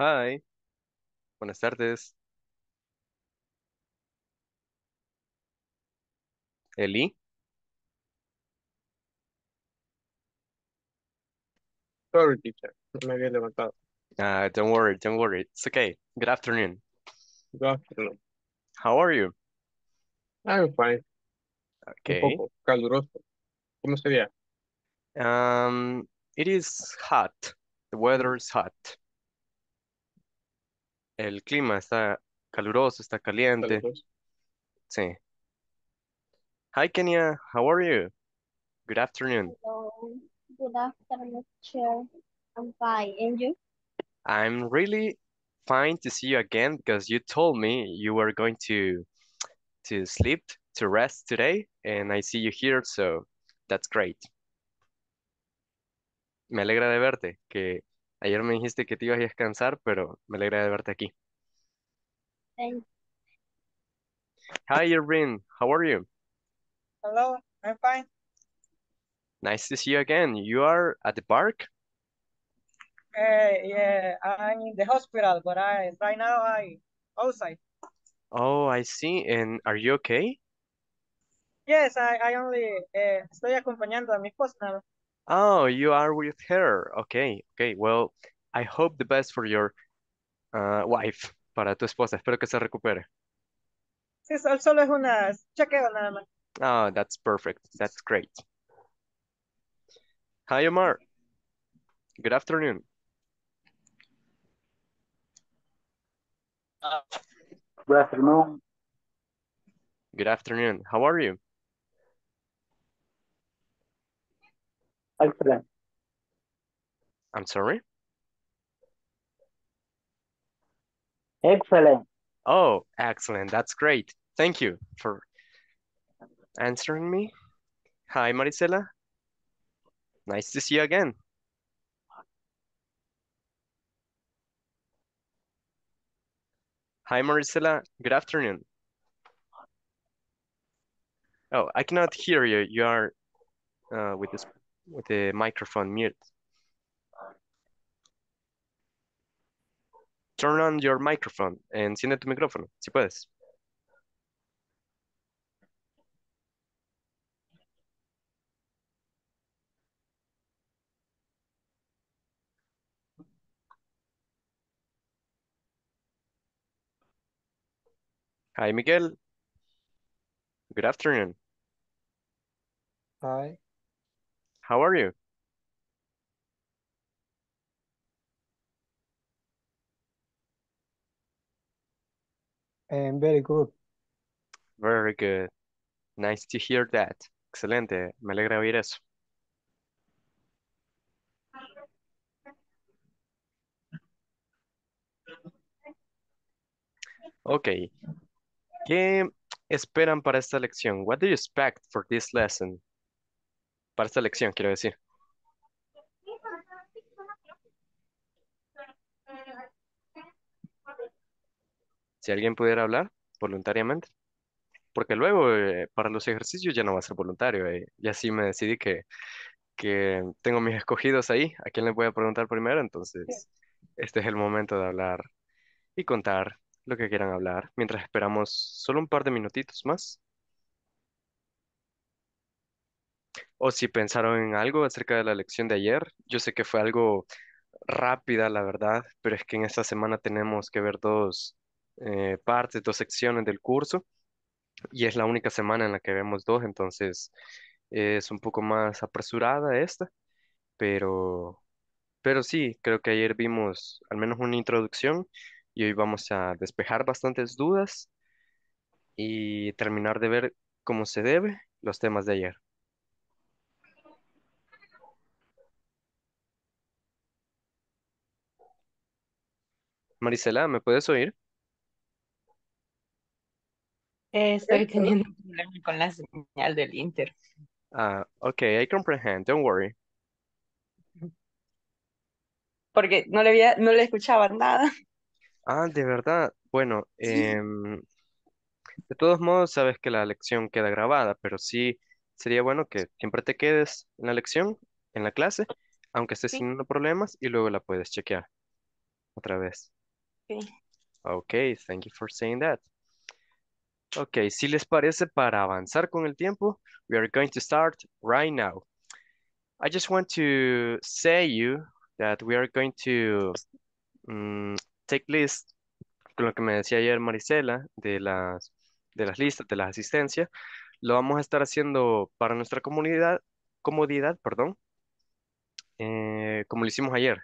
Hi, buenas tardes. Eli. Sorry, teacher. Me había levantado. Uh, don't worry, don't worry. It's okay. Good afternoon. Good afternoon. How are you? I'm fine. Un Okay. poco caluroso. ¿Cómo sería? Um, it is hot. The weather is hot. el clima está caluroso, está caliente. Sí. Hi, Kenya. How are you? Good afternoon. Hello. Good afternoon, chair. I'm fine. And you? I'm really fine to see you again because you told me you were going to to sleep, to rest today, and I see you here, so that's great. Me alegra de verte, que Ayer me dijiste que te ibas a descansar, pero me alegra de verte aquí. Hi, Irvin. How are you? Hello, I'm fine. Nice to see you again. You are at the park? Uh, yeah, I'm in the hospital, but I right now I outside. Oh, I see. And are you okay? Yes, I, I only eh, estoy acompañando a mi esposa. Oh, you are with her. Okay, okay. Well, I hope the best for your uh, wife, para tu esposa. Espero que se recupere. Sí, solo es una chequeo nada más. Oh, that's perfect. That's great. Hi, Omar. Good afternoon. Good afternoon. Good afternoon. How are you? Alfred. I'm sorry? Excellent. Oh, excellent. That's great. Thank you for answering me. Hi, Maricela. Nice to see you again. Hi, Maricela. Good afternoon. Oh, I cannot hear you. You are uh, with this with the microphone mute. Turn on your microphone. Enciende tu micrófono, si puedes. Hi, Miguel. Good afternoon. Hi. How are you? And very good. Very good. Nice to hear that. Excelente. Me alegra oír eso. Ok. ¿Qué esperan para esta lección? What do you expect for this lesson? para esta lección, quiero decir. Si alguien pudiera hablar voluntariamente, porque luego eh, para los ejercicios ya no va a ser voluntario, eh, y así me decidí que, que tengo mis escogidos ahí, a quién les voy a preguntar primero, entonces este es el momento de hablar y contar lo que quieran hablar, mientras esperamos solo un par de minutitos más o si pensaron en algo acerca de la lección de ayer. Yo sé que fue algo rápida, la verdad, pero es que en esta semana tenemos que ver dos eh, partes, dos secciones del curso y es la única semana en la que vemos dos, entonces es un poco más apresurada esta, pero, pero sí, creo que ayer vimos al menos una introducción y hoy vamos a despejar bastantes dudas y terminar de ver cómo se debe los temas de ayer. Marisela, ¿me puedes oír? Eh, estoy teniendo un problema con la señal del Inter. Ah, okay, I comprehend, don't worry. Porque no le había, no le escuchaba nada. Ah, de verdad. Bueno, em, de todos modos, sabes que la lección queda grabada, pero sí sería bueno que siempre te quedes en la lección, en la clase, aunque estés teniendo problemas, y luego la puedes chequear otra vez. Okay. Okay, thank you for saying that. Okay, si les parece para avanzar con el tiempo, we are going to start right now. I just want to say you that we are going to mm, take list, con lo que me decía ayer Marisela, de las, de las listas, de las asistencias, lo vamos a estar haciendo para nuestra comunidad, comodidad, perdón, eh, como lo hicimos ayer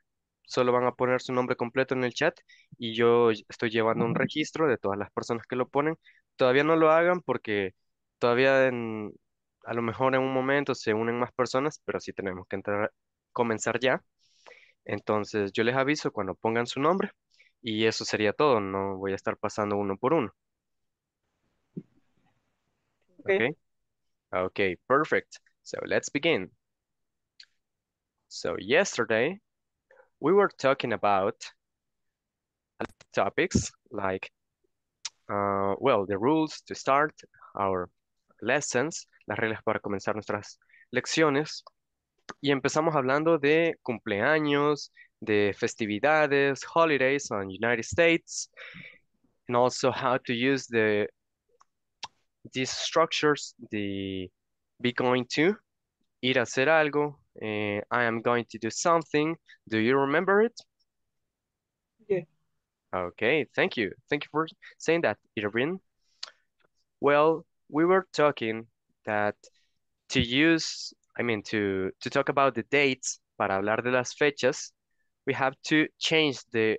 solo van a poner su nombre completo en el chat y yo estoy llevando un registro de todas las personas que lo ponen. Todavía no lo hagan porque todavía en, a lo mejor en un momento se unen más personas, pero sí tenemos que entrar, comenzar ya. Entonces yo les aviso cuando pongan su nombre y eso sería todo. No voy a estar pasando uno por uno. Ok Ok, okay perfect. So let's begin. So yesterday we were talking about topics like, uh, well, the rules to start our lessons, las reglas para comenzar nuestras lecciones. Y empezamos hablando de cumpleaños, de festividades, holidays on United States, and also how to use the these structures, the be going to, ir a hacer algo, uh, I am going to do something. Do you remember it? Yeah. Okay, thank you. Thank you for saying that, Irvin. Well, we were talking that to use, I mean, to, to talk about the dates, para hablar de las fechas, we have to change the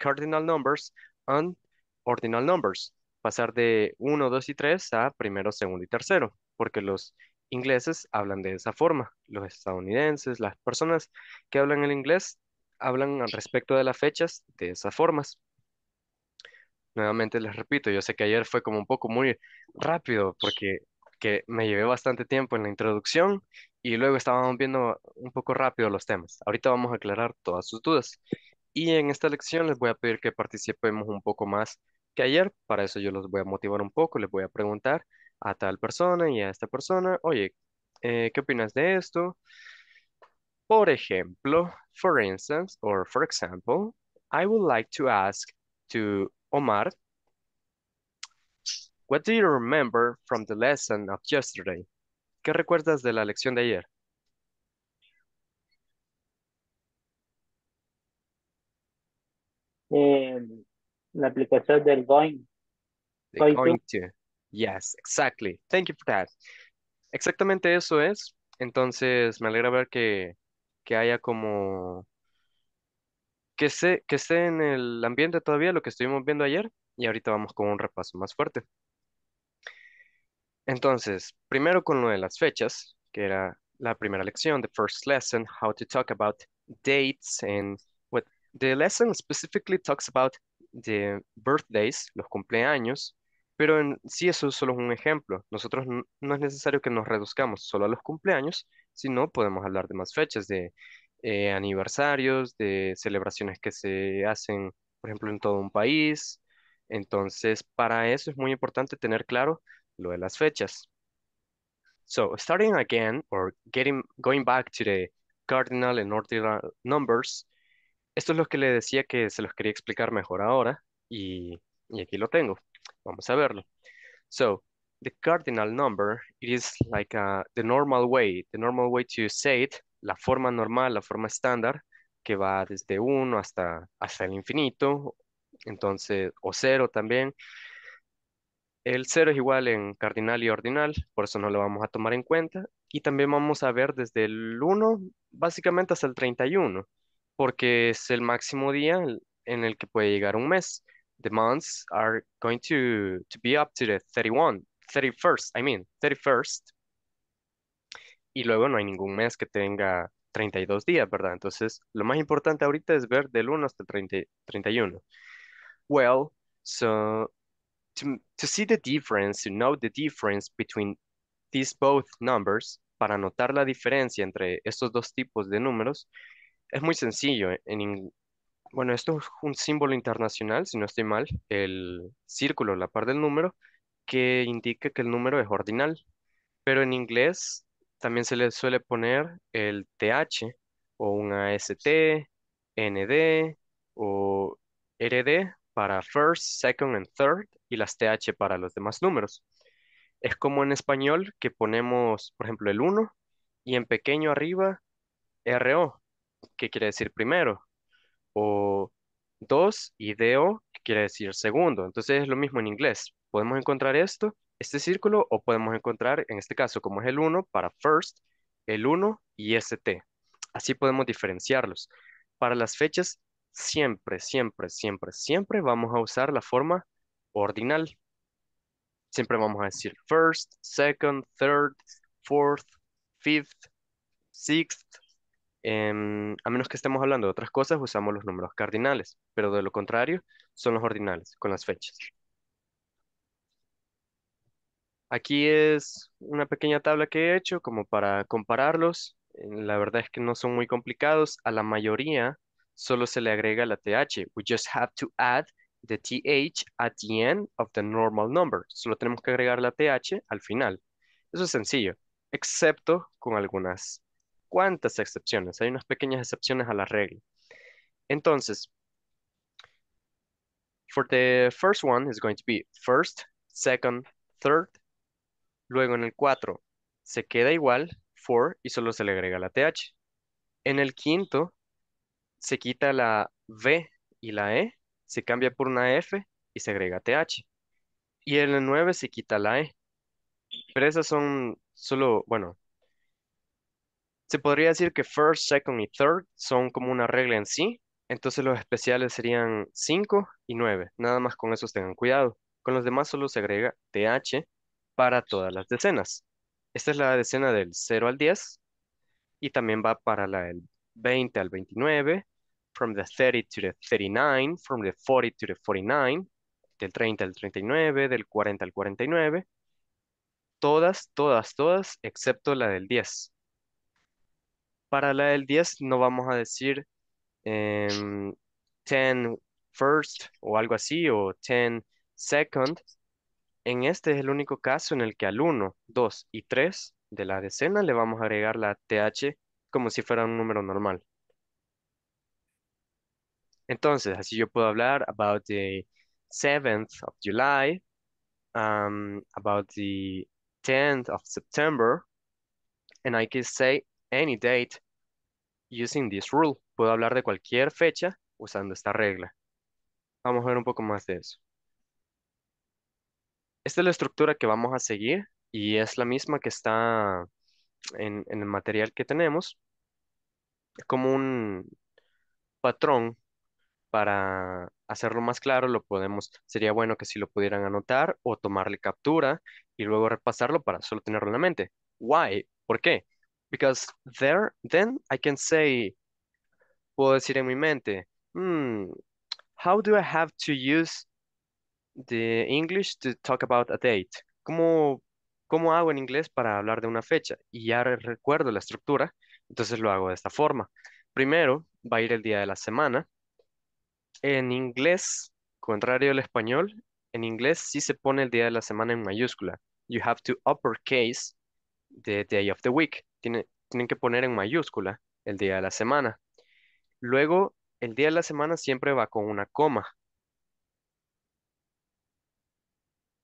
cardinal numbers and ordinal numbers. Pasar de uno, dos y tres a primero, segundo y tercero, porque los ingleses hablan de esa forma, los estadounidenses, las personas que hablan el inglés hablan al respecto de las fechas de esas formas. Nuevamente les repito, yo sé que ayer fue como un poco muy rápido porque que me llevé bastante tiempo en la introducción y luego estábamos viendo un poco rápido los temas. Ahorita vamos a aclarar todas sus dudas. Y en esta lección les voy a pedir que participemos un poco más que ayer. Para eso yo los voy a motivar un poco, les voy a preguntar a tal persona y a esta persona, oye, eh, ¿qué opinas de esto? Por ejemplo, for instance, or for example, I would like to ask to Omar, what do you remember from the lesson of yesterday? ¿Qué recuerdas de la lección de ayer? Em, la aplicación del going. going to. Yes, exactly. Thank you for that. Exactamente eso es. Entonces, me alegra ver que, que haya como que se que esté en el ambiente todavía lo que estuvimos viendo ayer y ahorita vamos con un repaso más fuerte. Entonces, primero con lo de las fechas, que era la primera lección, the first lesson, how to talk about dates and what the lesson specifically talks about the birthdays, los cumpleaños, pero sí, eso solo un ejemplo. Nosotros no es necesario que nos reduzcamos solo a los cumpleaños, sino podemos hablar de más fechas, de eh, aniversarios, de celebraciones que se hacen, por ejemplo, en todo un país. Entonces, para eso es muy importante tener claro lo de las fechas. So, starting again or getting going back to the cardinal and ordinal numbers, esto es lo que le decía que se los quería explicar mejor ahora y, y aquí lo tengo. Vamos a verlo. So, the cardinal number, it is like uh, the normal way, the normal way to say it, la forma normal, la forma estándar, que va desde 1 hasta, hasta el infinito, entonces, o 0 también. El 0 es igual en cardinal y ordinal, por eso no lo vamos a tomar en cuenta. Y también vamos a ver desde el 1, básicamente hasta el 31, porque es el máximo día en el que puede llegar un mes the months are going to, to be up to the 31, 31st, I mean, 31st. Y luego no hay ningún mes que tenga 32 días, ¿verdad? Entonces, lo más importante ahorita es ver del 1 hasta el 30, 31. Well, so to, to see the difference, to know the difference between these both numbers, para notar la diferencia entre estos dos tipos de números, es muy sencillo. En, bueno, esto es un símbolo internacional, si no estoy mal, el círculo, la par del número, que indica que el número es ordinal, pero en inglés también se le suele poner el TH o un AST, ND o e RD para first, second and third y las TH para los demás números. Es como en español que ponemos, por ejemplo, el 1 y en pequeño arriba RO, que quiere decir primero, o dos ideo, que quiere decir segundo. Entonces es lo mismo en inglés. Podemos encontrar esto, este círculo, o podemos encontrar, en este caso, como es el 1, para first, el 1 y st. Así podemos diferenciarlos. Para las fechas, siempre, siempre, siempre, siempre vamos a usar la forma ordinal. Siempre vamos a decir first, second, third, fourth, fifth, sixth, Em, a menos que estemos hablando de otras cosas, usamos los números cardinales, pero de lo contrario son los ordinales, con las fechas. Aquí es una pequeña tabla que he hecho como para compararlos. Eh, la verdad es que no son muy complicados. A la mayoría solo se le agrega la TH. We just have to add the TH at the end of the normal number. Solo tenemos que agregar la TH al final. Eso es sencillo, excepto con algunas ¿Cuántas excepciones, hay unas pequeñas excepciones a la regla. Entonces, for the first one is going to be first, second, third. Luego en el 4 se queda igual, for, y solo se le agrega la th. En el quinto se quita la v y la e, se cambia por una f y se agrega th. Y en el 9 se quita la e. Pero esas son solo, bueno, se podría decir que first, second y third son como una regla en sí. Entonces los especiales serían 5 y 9. Nada más con esos tengan cuidado. Con los demás solo se agrega TH para todas las decenas. Esta es la decena del 0 al 10 y también va para la del 20 al 29, from the 30 to the 39, from the 40 to the 49, del 30 al 39, del 40 al 49. Todas, todas, todas, excepto la del 10. Para la del 10 no vamos a decir 10 em, first o algo así, o 10 second. En este es el único caso en el que al 1, 2 y 3 de la decena le vamos a agregar la TH como si fuera un número normal. Entonces, así yo puedo hablar about the 7th of July, um, about the 10th of September, and I can say any date using this rule. Puedo hablar de cualquier fecha usando esta regla. Vamos a ver un poco más de eso. Esta es la estructura que vamos a seguir y es la misma que está en, el material que tenemos. como un patrón para hacerlo más claro, lo podemos, sería bueno que si lo pudieran anotar o tomarle captura y luego repasarlo para solo tenerlo en la mente. Why? ¿Por qué? Because there, then I can say, puedo decir en mi mente, hmm, how do I have to use the English to talk about a date? ¿Cómo, cómo hago en inglés para hablar de una fecha? Y ya recuerdo la estructura, entonces lo hago de esta forma. Primero, va a ir el día de la semana. En inglés, contrario al español, en inglés sí se pone el día de la semana en mayúscula. You have to uppercase the day of the week tienen que poner en mayúscula el día de la semana. Luego, el día de la semana siempre va con una coma.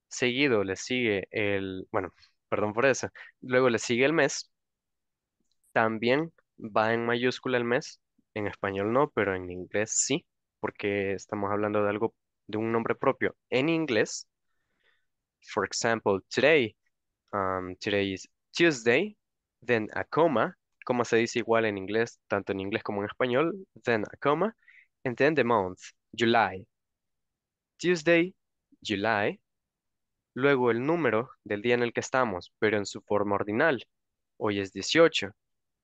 Seguido le sigue el, bueno, perdón por eso. Luego le sigue el mes. También va en mayúscula el mes. En español no, pero en inglés sí, porque estamos hablando de algo, de un nombre propio en inglés. For example, today, um, today is Tuesday, then a coma, como se dice igual en inglés, tanto en inglés como en español, then a coma, and then the month, July. Tuesday, July, luego el número del día en el que estamos, pero en su forma ordinal. Hoy es 18.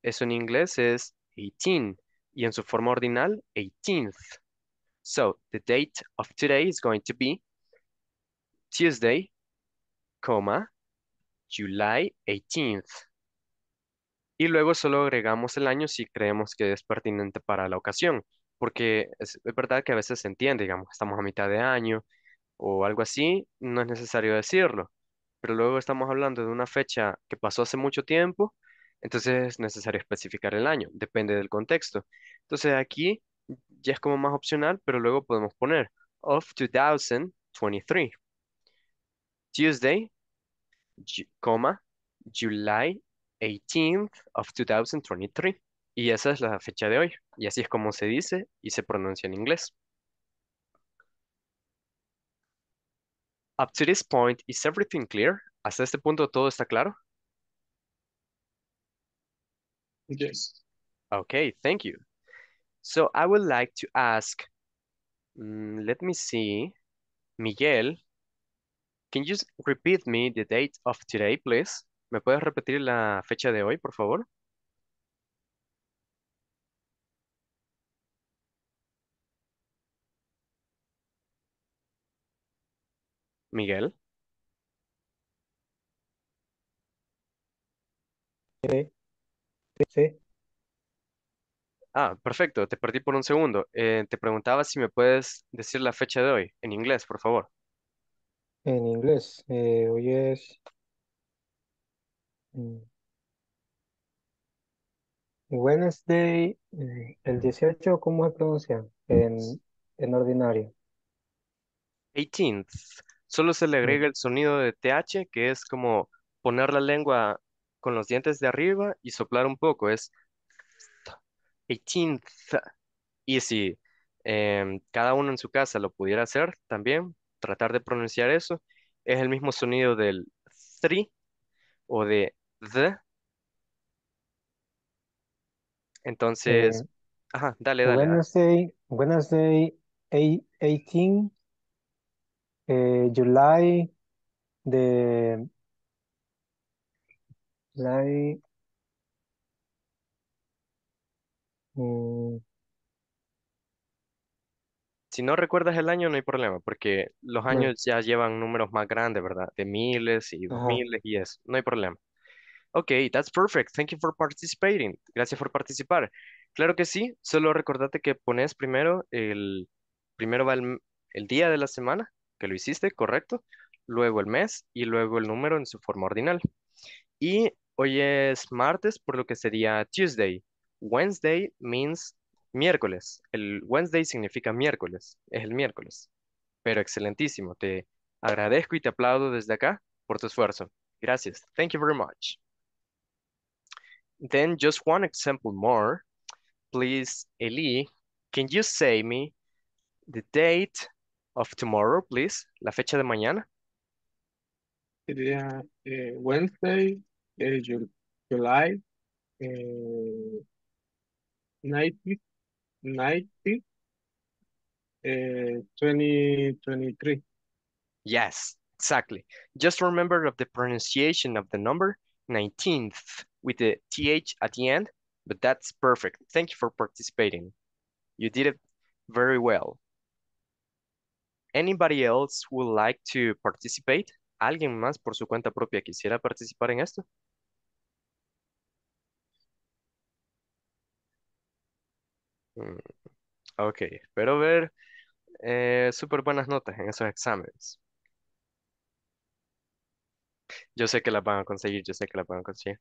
Eso en inglés es 18 y en su forma ordinal 18th. So, the date of today is going to be Tuesday, comma, July 18th y luego solo agregamos el año si creemos que es pertinente para la ocasión, porque es, verdad que a veces se entiende, digamos, estamos a mitad de año o algo así, no es necesario decirlo, pero luego estamos hablando de una fecha que pasó hace mucho tiempo, entonces es necesario especificar el año, depende del contexto. Entonces aquí ya es como más opcional, pero luego podemos poner of 2023. Tuesday, July 18th of 2023. Y esa es la fecha de hoy. Y así es como se dice y se pronuncia en inglés. Up to this point, is everything clear? ¿Hasta este punto todo está claro? Yes. Okay, thank you. So I would like to ask, mm, let me see, Miguel, can you repeat me the date of today, please? ¿Me puedes repetir la fecha de hoy, por favor? Miguel. Sí, Ah, perfecto, te perdí por un segundo. Eh, te preguntaba si me puedes decir la fecha de hoy, en inglés, por favor. En inglés, eh, hoy es Wednesday, mm. este, eh, el 18, ¿cómo se pronuncia? En, ordinario. 18th. Solo se le mm. agrega el sonido de TH, que es como poner la lengua con los dientes de arriba y soplar un poco. Es 18th. Y si em, cada uno en su casa lo pudiera hacer también, tratar de pronunciar eso, es el mismo sonido del 3 o de entonces, eh, ajá, dale, dale, Wednesday, 18, eh, July de July, mm, Si no recuerdas el año, no hay problema, porque los años ya llevan números más grandes, ¿verdad? De miles y dos miles y eso, no hay problema. Ok, that's perfect. Thank you for participating. Gracias por participar. Claro que sí, solo recordate que pones primero el, primero el, día de la semana, que lo hiciste, correcto, luego el mes y luego el número en su forma ordinal. Y hoy es martes, por lo que sería Tuesday. Wednesday means miércoles. El Wednesday significa miércoles, es el miércoles. Pero excelentísimo, te agradezco y te aplaudo desde acá por tu esfuerzo. Gracias. Thank you very much. Then just one example more. Please, Eli, can you say me the date of tomorrow, please? La fecha de mañana. Sería eh, Wednesday, eh, July eh, 90 eh, 2023. Yes, exactly. Just remember of the pronunciation of the number 19th with the TH at the end, but that's perfect. Thank you for participating. You did it very well. Anybody else would like to participate? ¿Alguien más por su cuenta propia quisiera participar en esto? Mm, ok, espero ver eh, súper buenas notas en esos exámenes. Yo sé que las van a conseguir, yo sé que las van a conseguir.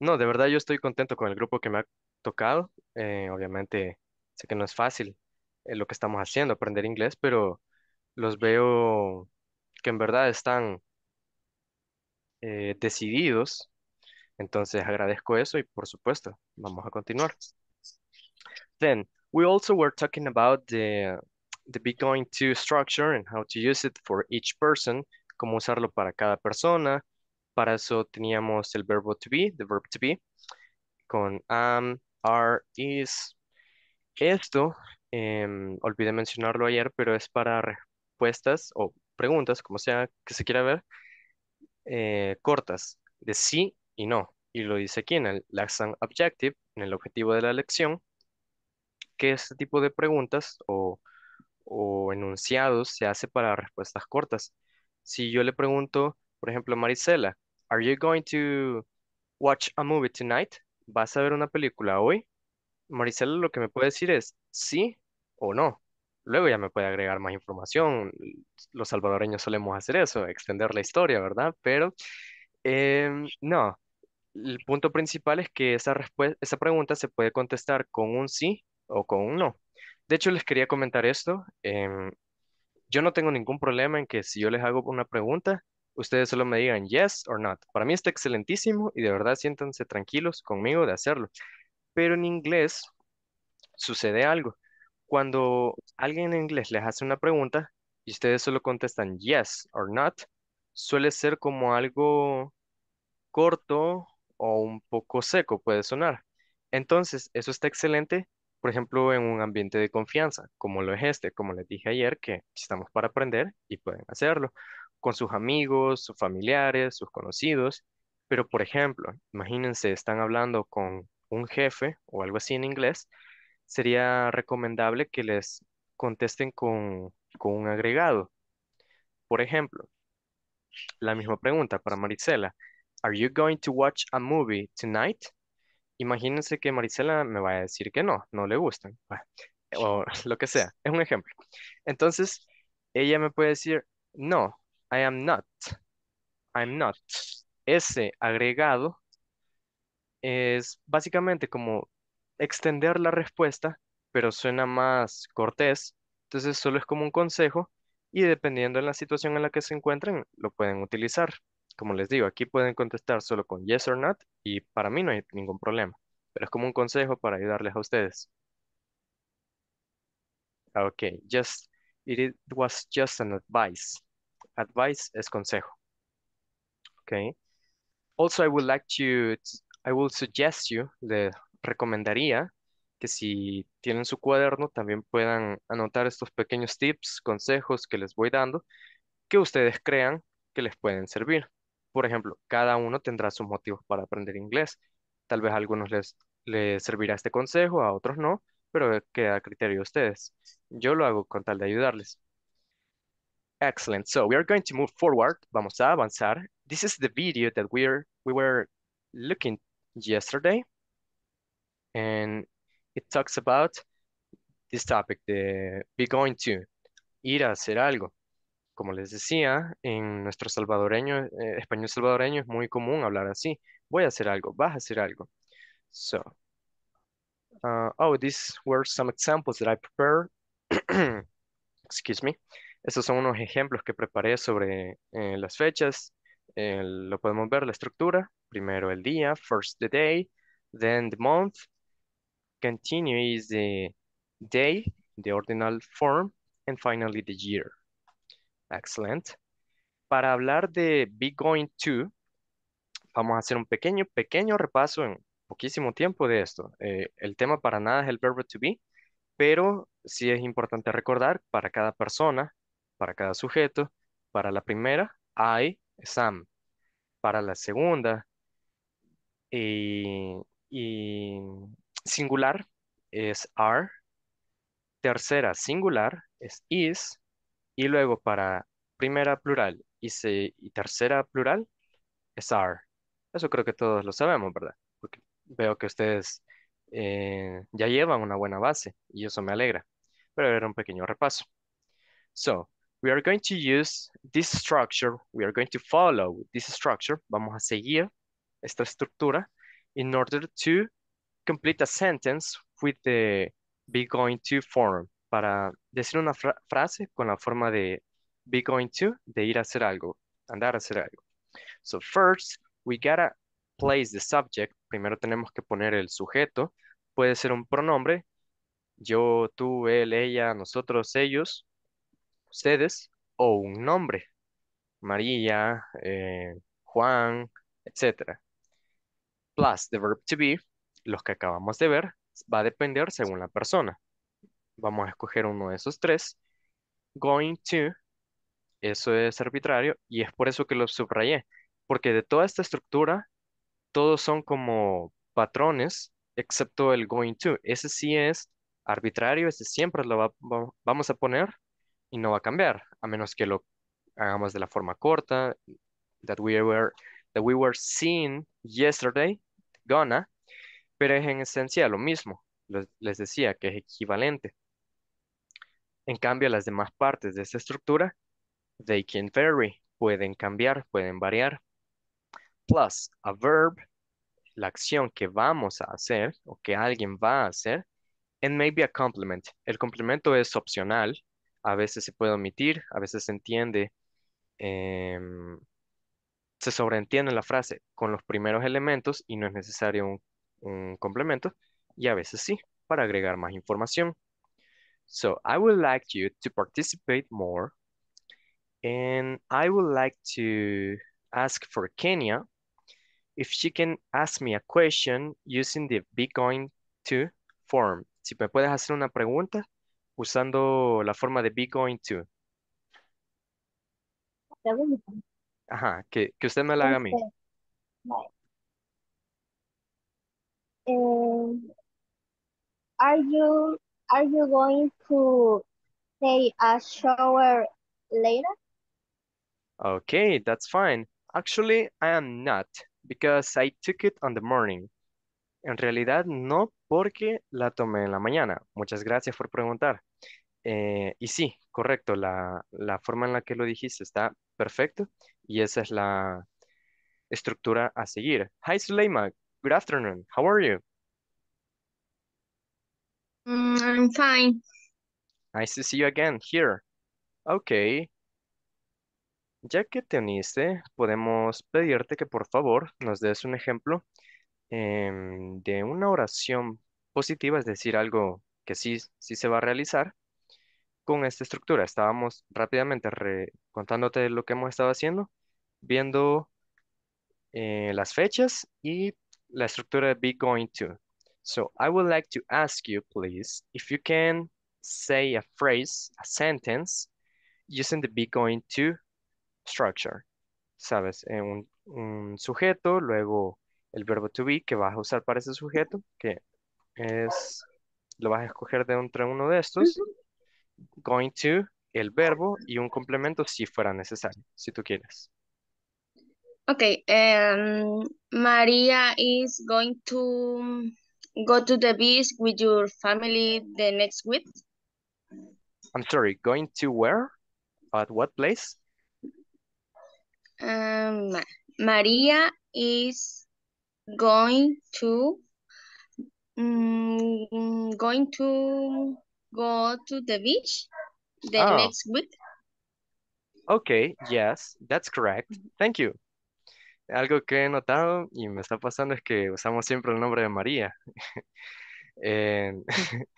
No, de verdad yo estoy contento con el grupo que me ha tocado. Eh, obviamente sé que no es fácil eh, lo que estamos haciendo, aprender inglés, pero los veo que en verdad están eh, decididos. Entonces agradezco eso y por supuesto, vamos a continuar. Then, we also were talking about the, the Bitcoin to structure and how to use it for each person cómo usarlo para cada persona. Para eso teníamos el verbo to be, the verb to be, con am, are, is. Esto, em, olvidé mencionarlo ayer, pero es para respuestas o preguntas, como sea que se quiera ver, eh, cortas, de sí y no. Y lo dice aquí en el Laxan Objective, en el objetivo de la lección, que este tipo de preguntas o, o enunciados se hace para respuestas cortas. Si yo le pregunto, por ejemplo, Marisela, are you going to watch a movie tonight? ¿Vas a ver una película hoy? Maricela lo que me puede decir es sí o no. Luego ya me puede agregar más información. Los salvadoreños solemos hacer eso, extender la historia, ¿verdad? Pero em, no, el punto principal es que esa, esa pregunta se puede contestar con un sí o con un no. De hecho, les quería comentar esto. Em, yo no tengo ningún problema en que si yo les hago una pregunta, ustedes solo me digan yes or not. Para mí está excelentísimo y de verdad siéntanse tranquilos conmigo de hacerlo. Pero en inglés sucede algo. Cuando alguien en inglés les hace una pregunta y ustedes solo contestan yes or not, suele ser como algo corto o un poco seco, puede sonar. Entonces, eso está excelente por ejemplo, en un ambiente de confianza, como lo es este, como les dije ayer, que estamos para aprender y pueden hacerlo con sus amigos, sus familiares, sus conocidos. Pero, por ejemplo, imagínense, están hablando con un jefe o algo así en inglés, sería recomendable que les contesten con, con un agregado. Por ejemplo, la misma pregunta para Maricela. Are you going to watch a movie tonight? Imagínense que Marisela me va a decir que no, no le gustan, o lo que sea, es un ejemplo. Entonces, ella me puede decir, no, I am not, I'm not. Ese agregado es básicamente como extender la respuesta, pero suena más cortés, entonces solo es como un consejo y dependiendo de la situación en la que se encuentren, lo pueden utilizar como les digo, aquí pueden contestar solo con yes or not y para mí no hay ningún problema, pero es como un consejo para ayudarles a ustedes. Ah, ok, just, it was just an advice. Advice es consejo. Ok. Also, I would like to, I will suggest you, le recomendaría que si tienen su cuaderno también puedan anotar estos pequeños tips, consejos que les voy dando, que ustedes crean que les pueden servir. Por ejemplo, cada uno tendrá sus motivos para aprender inglés. Tal vez a algunos les, les servirá este consejo, a otros no, pero queda a criterio de ustedes. Yo lo hago con tal de ayudarles. Excellent. So we are going to move forward. Vamos a avanzar. This is the video that we're, we were looking yesterday. And it talks about this topic, the be going to, ir a hacer algo como les decía, en nuestro salvadoreño, eh, español salvadoreño es muy común hablar así. Voy a hacer algo, vas a hacer algo. So, ah, oh, these were some examples that I prepared. Excuse me. Estos son unos ejemplos que preparé sobre eh, las fechas. Eh, lo podemos ver, la estructura. Primero el día, first the day, then the month. Continue is the day, the ordinal form, and finally the year. Excellent. Para hablar de Be Going To, vamos a hacer un pequeño, pequeño repaso en poquísimo tiempo de esto. Eh, el tema para nada es el verbo to be, pero sí es importante recordar para cada persona, para cada sujeto, para la primera, I, am, Para la segunda, y singular es are. Tercera, singular es is. Y luego para primera plural y, y tercera plural es are. Eso creo que todos lo sabemos, ¿verdad? Porque veo que ustedes eh, ya llevan una buena base y eso me alegra. Pero era un pequeño repaso. So, we are going to use this structure. We are going to follow this structure. Vamos a seguir esta estructura in order to complete a sentence with the be going to form para decir una frase con la forma de be going to, de ir a hacer algo, andar a hacer algo. So first, we gotta place the subject. Primero tenemos que poner el sujeto. Puede ser un pronombre. Yo, tú, él, ella, nosotros, ellos, ustedes, o un nombre. María, eh, Juan, etc. Plus the verb to be, los que acabamos de ver, va a depender según la persona vamos a escoger uno de esos tres. Going to, eso es arbitrario y es por eso que lo subrayé, porque de toda esta estructura, todos son como patrones, excepto el going to. Ese sí es arbitrario, ese siempre lo vamos a poner y no va a cambiar, a menos que lo hagamos de la forma corta, that we were, that we were seeing yesterday, gonna, pero es en esencia lo mismo. les decía que es equivalente. En cambio, las demás partes de esta estructura, they can vary, pueden cambiar, pueden variar. Plus, a verb, la acción que vamos a hacer o que alguien va a hacer. And maybe a complement. El complemento es opcional. A veces se puede omitir, a veces se entiende. Em, se sobreentiende la frase con los primeros elementos y no es necesario un complemento. Y a veces sí, para agregar más información. So I would like you to participate more and I would like to ask for Kenya if she can ask me a question using the Bitcoin Two form. Si me puedes hacer una pregunta usando la forma de Bitcoin to. Ajá, que, que usted me la haga a mí. Um, are you Are you going to take a shower later? Okay, that's fine. Actually, I am not, because I took it on the morning. En realidad, no porque la tomé en la mañana. Muchas gracias por preguntar. Eh, y sí, correcto, la, la forma en la que lo dijiste está perfecto y esa es la estructura a seguir. Hi, Suleima. Good afternoon. How are you? Mm, I'm fine. Nice to see you again here. Okay. Ya que te uniste, podemos pedirte que por favor nos des un ejemplo em, de una oración positiva, es decir, algo que sí, sí se va a realizar con esta estructura. Estábamos rápidamente contándote lo que hemos estado haciendo, viendo eh, las fechas y la estructura de be going to. So I would like to ask you, please, if you can say a phrase, a sentence, using the be going to structure. ¿Sabes? Eh, un, un sujeto, luego el verbo to be que vas a usar para ese sujeto, que es, lo vas a escoger de entre uno de estos. Going to, el verbo y un complemento si fuera necesario, si tú quieres. Ok, em, María is going to go to the beach with your family the next week? I'm sorry, going to where? At what place? Um, Maria is going to um, going to go to the beach the oh. next week. Okay, yes, that's correct. Thank you. Algo que he notado y me está pasando es que usamos siempre el nombre de María. Em,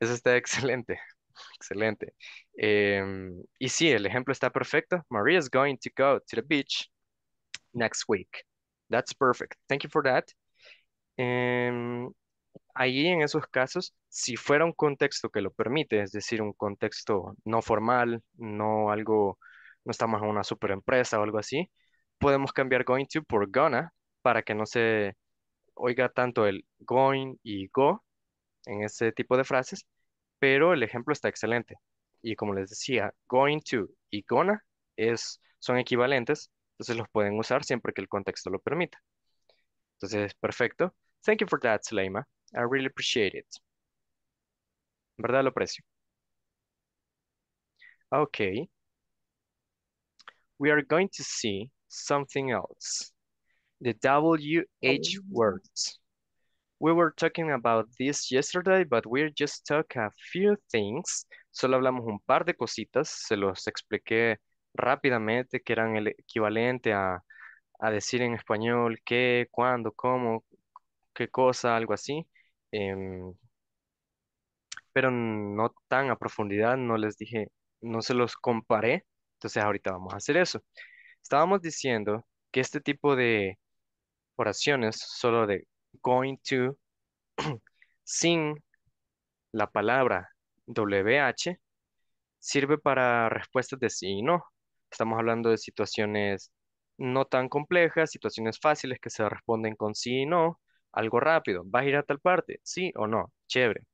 eso está excelente, excelente. Em, y sí, el ejemplo está perfecto. María is going to go to the beach next week. That's perfect. Thank you for that. Eh, ahí en esos casos, si fuera un contexto que lo permite, es decir, un contexto no formal, no algo, no estamos en una super empresa o algo así, podemos cambiar going to por gonna para que no se oiga tanto el going y go en ese tipo de frases, pero el ejemplo está excelente. Y como les decía, going to y gonna es, son equivalentes, entonces los pueden usar siempre que el contexto lo permita. Entonces, perfecto. Thank you for that, Suleima. I really appreciate it. En verdad lo aprecio. Ok. We are going to see something else. The WH oh. words. We were talking about this yesterday, but we just talk a few things. Solo hablamos un par de cositas. Se los expliqué rápidamente que eran el equivalente a, decir en español qué, cuándo, cómo, qué cosa, algo así. Em, pero no tan a profundidad, no les dije, no se los comparé. Entonces ahorita vamos a hacer eso. Estábamos diciendo que este tipo de oraciones, solo de going to, sin la palabra WH, sirve para respuestas de sí y no. Estamos hablando de situaciones no tan complejas, situaciones fáciles que se responden con sí y no, algo rápido. ¿Vas a ir a tal parte? ¿Sí o no? Chévere.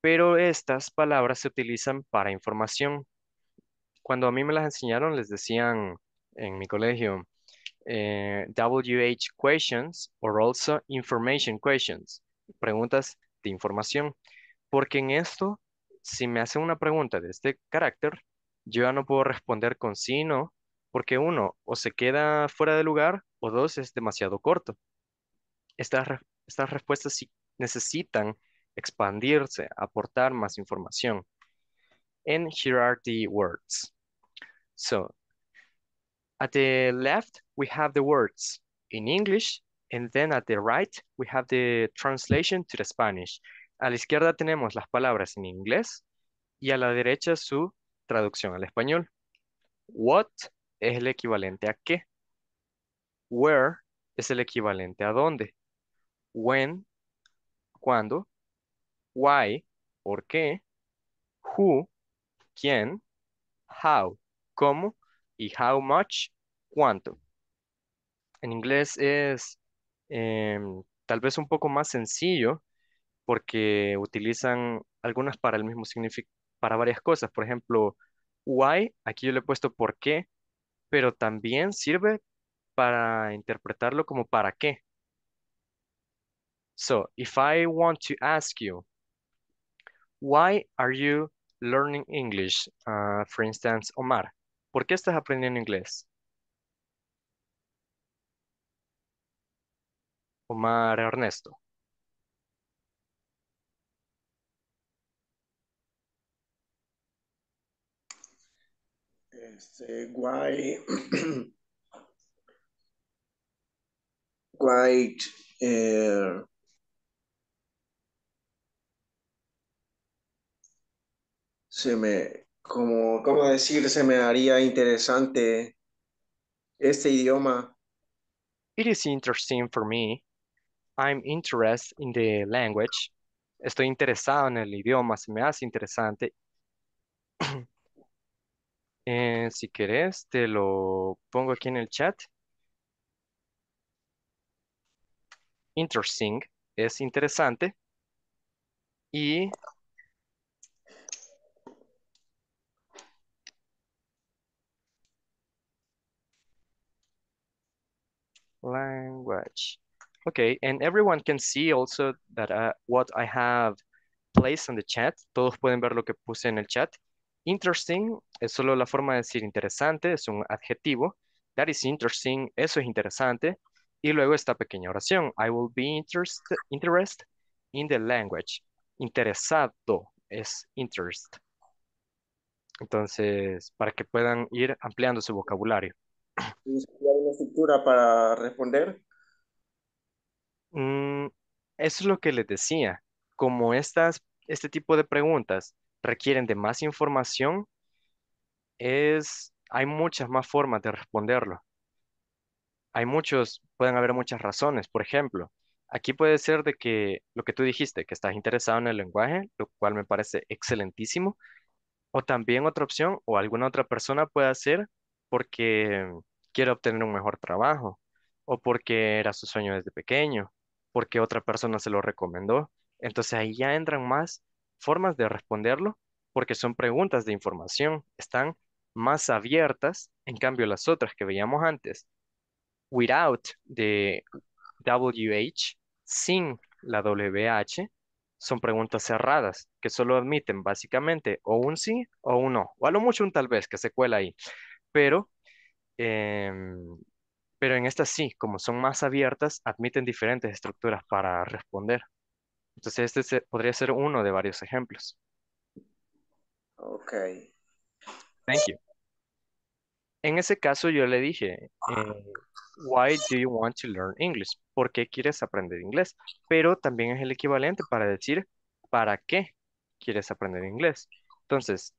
Pero estas palabras se utilizan para información, cuando a mí me las enseñaron, les decían en mi colegio WH eh, questions or also information questions, preguntas de información. Porque en esto, si me hacen una pregunta de este carácter, yo ya no puedo responder con sí, no, porque uno, o se queda fuera de lugar, o dos, es demasiado corto. Estas, respuestas necesitan expandirse, aportar más información. En Here are words. So at the left, we have the words in English, and then at the right, we have the translation to the Spanish. A la izquierda tenemos las palabras en inglés y a la derecha su traducción al español. What es el equivalente a qué. Where es el equivalente a dónde. When, cuándo. Why, por qué. Who, quién. How, cómo y how much, cuánto. En inglés es em, tal vez un poco más sencillo porque utilizan algunas para el mismo significado, para varias cosas. Por ejemplo, why, aquí yo le he puesto por qué, pero también sirve para interpretarlo como para qué. So, if I want to ask you, why are you learning English? Ah, for instance, Omar, ¿Por qué estás aprendiendo inglés? Omar Ernesto. Este, why, quite eh, se me, como, ¿cómo decir? Se me haría interesante este idioma. It is interesting for me. I'm interested in the language. Estoy interesado en el idioma, se me hace interesante. Eh, si querés, te lo pongo aquí en el chat. Interesting es interesante. Y language. Okay, and everyone can see also that uh, what I have placed in the chat. Todos pueden ver lo que puse en el chat. Interesting es solo la forma de decir interesante, es un adjetivo. That is interesting, eso es interesante. Y luego esta pequeña oración. I will be interested interest in the language. Interesado es interest. Entonces, para que puedan ir ampliando su vocabulario una estructura para responder? Mm, eso es lo que les decía. Como estas, este tipo de preguntas requieren de más información, es, hay muchas más formas de responderlo. Hay muchos, pueden haber muchas razones. Por ejemplo, aquí puede ser de que lo que tú dijiste, que estás interesado en el lenguaje, lo cual me parece excelentísimo. O también otra opción, o alguna otra persona puede hacer porque quiere obtener un mejor trabajo o porque era su sueño desde pequeño, porque otra persona se lo recomendó. Entonces ahí ya entran más formas de responderlo porque son preguntas de información, están más abiertas, en cambio las otras que veíamos antes, without de WH, sin la WH, son preguntas cerradas que solo admiten básicamente o un sí o un no, o a lo mucho un tal vez que se cuela ahí pero, em, pero en estas sí, como son más abiertas, admiten diferentes estructuras para responder. Entonces, este podría ser uno de varios ejemplos. Ok. Thank you. En ese caso, yo le dije, eh, why do you want to learn English? ¿Por qué quieres aprender inglés? Pero también es el equivalente para decir, ¿para qué quieres aprender inglés? Entonces,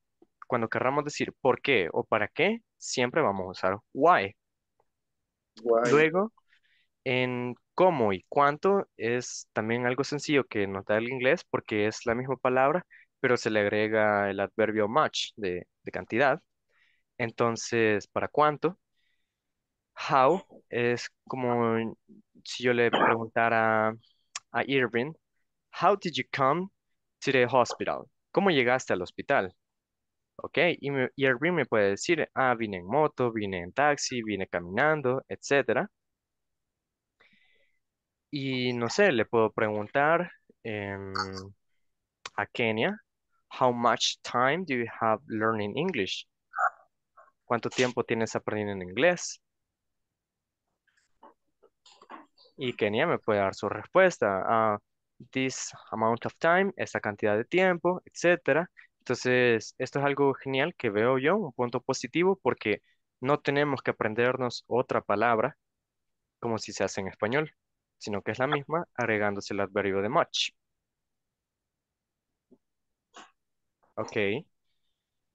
cuando querramos decir por qué o para qué, siempre vamos a usar why. Luego, en cómo y cuánto es también algo sencillo que nos da el inglés porque es la misma palabra, pero se le agrega el adverbio much de, de cantidad. Entonces, para cuánto, how es como si yo le preguntara a Irving, how did you come to the hospital? ¿Cómo llegaste al hospital? Ok, y, me, me puede decir, ah, vine en moto, vine en taxi, vine caminando, etc. Y no sé, le puedo preguntar em, a Kenia, how much time do you have learning English? ¿Cuánto tiempo tienes aprendiendo en inglés? Y Kenia me puede dar su respuesta. Ah, this amount of time, esta cantidad de tiempo, etcétera entonces, esto es algo genial que veo yo, un punto positivo, porque no tenemos que aprendernos otra palabra como si se hace en español, sino que es la misma agregándose el adverbio de much. Ok.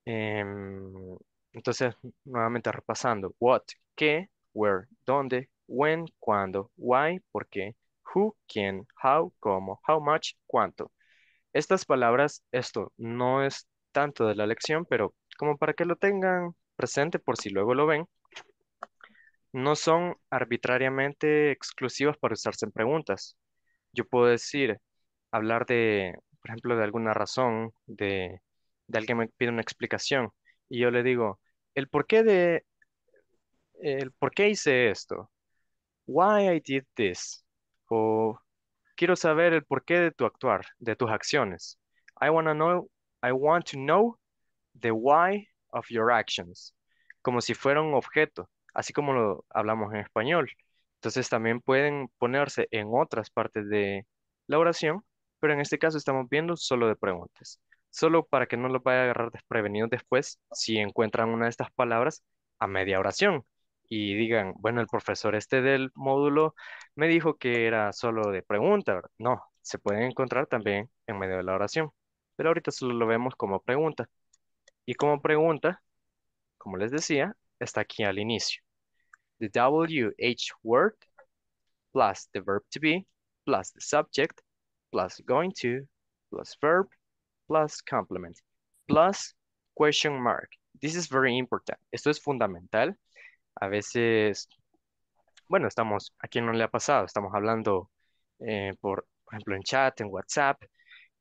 Em, entonces, nuevamente repasando. What, qué, where, dónde, when, cuándo, why, por qué, who, quién, how, cómo, how much, cuánto. Estas palabras, esto no es tanto de la lección, pero como para que lo tengan presente por si luego lo ven, no son arbitrariamente exclusivas para usarse en preguntas. Yo puedo decir, hablar de, por ejemplo, de alguna razón, de, de alguien me pide una explicación y yo le digo, el por qué de, el por qué hice esto, why I did this, o Quiero saber el porqué de tu actuar, de tus acciones. I want know, I want to know the why of your actions. Como si fuera un objeto, así como lo hablamos en español. Entonces también pueden ponerse en otras partes de la oración, pero en este caso estamos viendo solo de preguntas. Solo para que no lo vaya a agarrar desprevenido después si encuentran una de estas palabras a media oración y digan, bueno, el profesor este del módulo me dijo que era solo de pregunta. No, se pueden encontrar también en medio de la oración, pero ahorita solo lo vemos como pregunta. Y como pregunta, como les decía, está aquí al inicio. The WH word plus the verb to be plus the subject plus going to plus verb plus complement plus question mark. This is very important. Esto es fundamental a veces, bueno, estamos, ¿a quién no le ha pasado? Estamos hablando eh, por, ejemplo, en chat, en WhatsApp,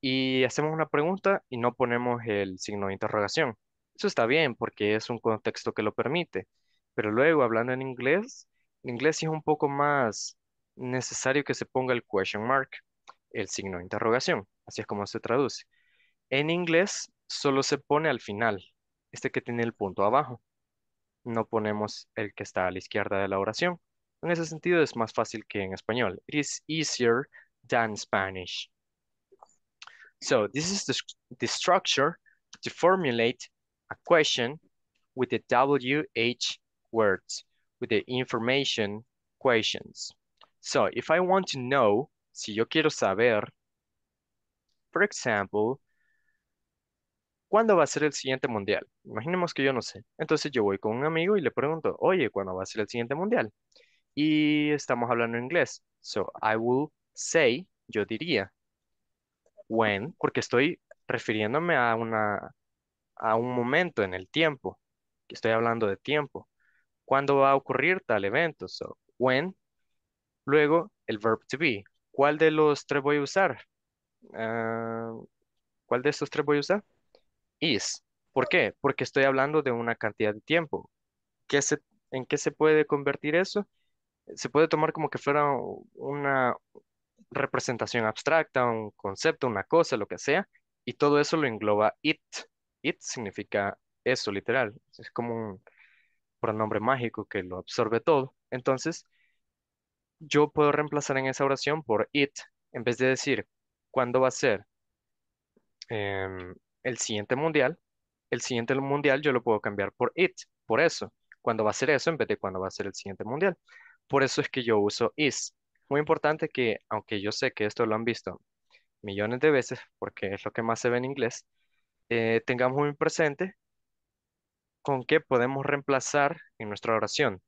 y hacemos una pregunta y no ponemos el signo de interrogación. Eso está bien porque es un contexto que lo permite, pero luego hablando en inglés, en inglés es un poco más necesario que se ponga el question mark, el signo de interrogación, así es como se traduce. En inglés solo se pone al final, este que tiene el punto abajo no ponemos el que está a la izquierda de la oración. En ese sentido es más fácil que en español. It is easier than Spanish. So this is the, structure to formulate a question with the WH words, with the information questions. So if I want to know, si yo quiero saber, for example, ¿cuándo va a ser el siguiente mundial? Imaginemos que yo no sé. Entonces yo voy con un amigo y le pregunto, oye, ¿cuándo va a ser el siguiente mundial? Y estamos hablando en inglés. So I will say, yo diría, when, porque estoy refiriéndome a una, a un momento en el tiempo. Estoy hablando de tiempo. ¿Cuándo va a ocurrir tal evento? So when. Luego el verb to be. ¿Cuál de los tres voy a usar? Ah, ¿Cuál de estos tres voy a usar? is. ¿Por qué? Porque estoy hablando de una cantidad de tiempo. ¿Qué se, ¿En qué se puede convertir eso? Se puede tomar como que fuera una representación abstracta, un concepto, una cosa, lo que sea, y todo eso lo engloba it. It significa eso, literal. Es como un pronombre mágico que lo absorbe todo. Entonces, yo puedo reemplazar en esa oración por it, en vez de decir, ¿cuándo va a ser? Eh, el siguiente mundial, el siguiente mundial yo lo puedo cambiar por it, por eso, cuando va a ser eso en vez de cuando va a ser el siguiente mundial. Por eso es que yo uso is. Muy importante que, aunque yo sé que esto lo han visto millones de veces, porque es lo que más se ve en inglés, eh, tengamos muy presente con qué podemos reemplazar en nuestra oración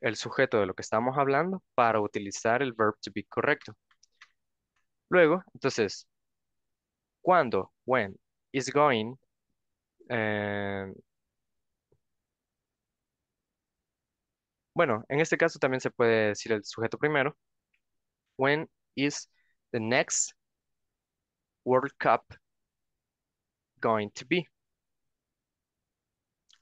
el sujeto de lo que estamos hablando para utilizar el verb to be correcto. Luego, entonces, cuando, when, is going eh, Bueno, en este caso también se puede decir el sujeto primero. When is the next World Cup going to be?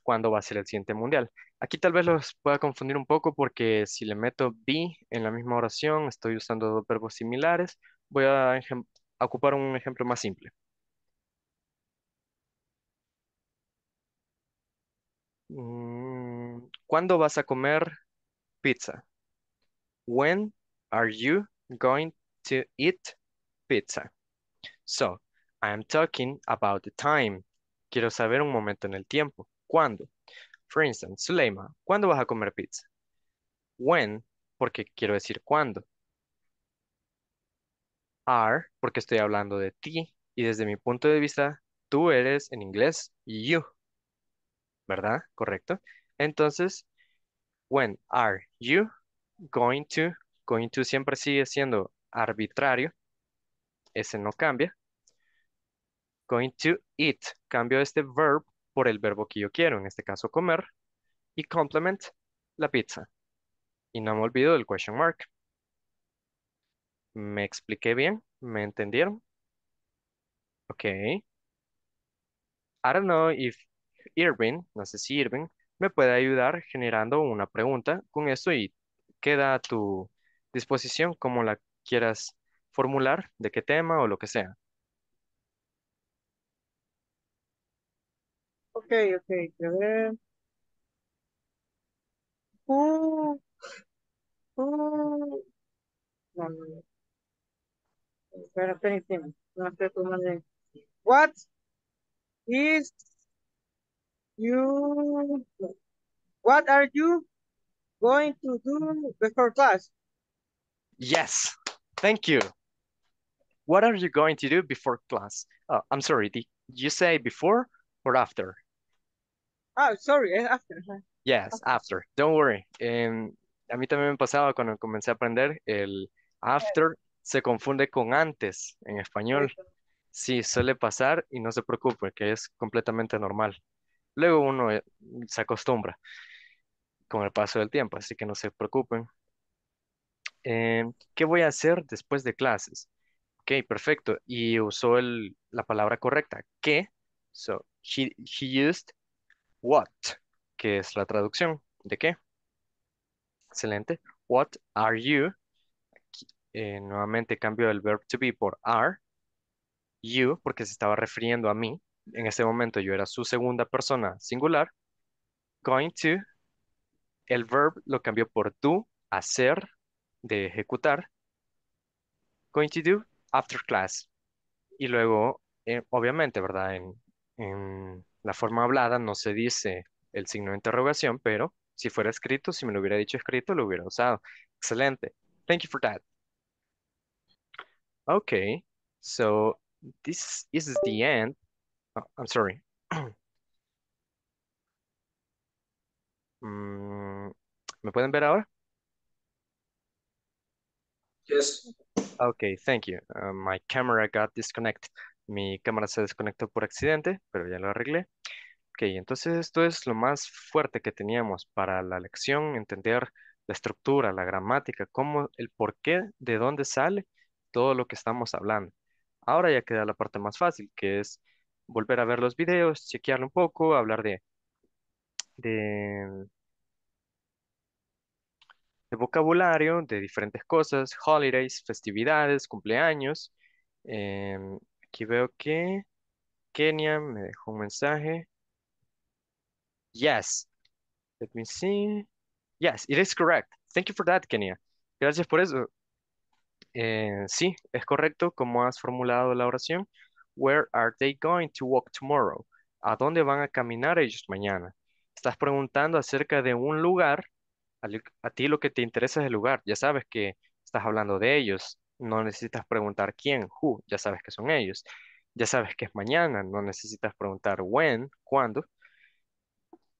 ¿Cuándo va a ser el siguiente mundial? Aquí tal vez los pueda confundir un poco porque si le meto be en la misma oración, estoy usando dos verbos similares. Voy a ocupar un ejemplo más simple. Mm, ¿Cuándo vas a comer pizza? When are you going to eat pizza? So, I'm talking about the time. Quiero saber un momento en el tiempo. ¿Cuándo? For instance, Suleima, ¿cuándo vas a comer pizza? When, porque quiero decir cuándo. Are, porque estoy hablando de ti. Y desde mi punto de vista, tú eres en inglés you. ¿verdad? Correcto. Entonces, when are you going to, going to siempre sigue siendo arbitrario, ese no cambia. Going to eat, cambio este verb por el verbo que yo quiero, en este caso comer, y complement la pizza. Y no me olvido del question mark. ¿Me expliqué bien? ¿Me entendieron? Ok. I don't know if Irving, no sé si Irving, me puede ayudar generando una pregunta con esto y queda a tu disposición como la quieras formular, de qué tema o lo que sea. Ok, ok, a ver. What you what are you going to do before class? Yes, thank you. What are you going to do before class? Oh, I'm sorry, did you say before or after? Ah, oh, sorry, after. Yes, after. Don't worry. Em, a mí también me pasaba cuando comencé a aprender el after se confunde con antes en español. Sí, suele pasar y no se preocupe, que es completamente normal. Luego uno eh, se acostumbra con el paso del tiempo, así que no se preocupen. Eh, ¿qué voy a hacer después de clases? Ok, perfecto. Y usó la palabra correcta, ¿qué? So, she, used what, que es la traducción de qué. Excelente. What are you? Eh, nuevamente cambió el verb to be por are. You, porque se estaba refiriendo a mí en este momento yo era su segunda persona singular, going to, el verb lo cambió por do, hacer, de ejecutar, going to do after class. Y luego, eh, obviamente, ¿verdad? En, la forma hablada no se dice el signo de interrogación, pero si fuera escrito, si me lo hubiera dicho escrito, lo hubiera usado. Excelente. Thank you for that. Okay, so this is the end Oh, I'm sorry. Mm, ¿Me pueden ver ahora? Yes. Okay, thank you. Uh, my camera got disconnected. Mi cámara se desconectó por accidente, pero ya lo arreglé. Ok, entonces esto es lo más fuerte que teníamos para la lección, entender la estructura, la gramática, cómo, el por qué, de dónde sale todo lo que estamos hablando. Ahora ya queda la parte más fácil, que es volver a ver los videos, chequearlo un poco, hablar de, de, vocabulario, de diferentes cosas, holidays, festividades, cumpleaños. Em, aquí veo que Kenia me dejó un mensaje. Yes. Let me see. Yes, it is correct. Thank you for that, Kenia. Gracias por eso. Eh, sí, es correcto como has formulado la oración. Where are they going to walk tomorrow? ¿A dónde van a caminar ellos mañana? Estás preguntando acerca de un lugar. A, ti lo que te interesa es el lugar. Ya sabes que estás hablando de ellos. No necesitas preguntar quién, who. Ya sabes que son ellos. Ya sabes que es mañana. No necesitas preguntar when, cuándo.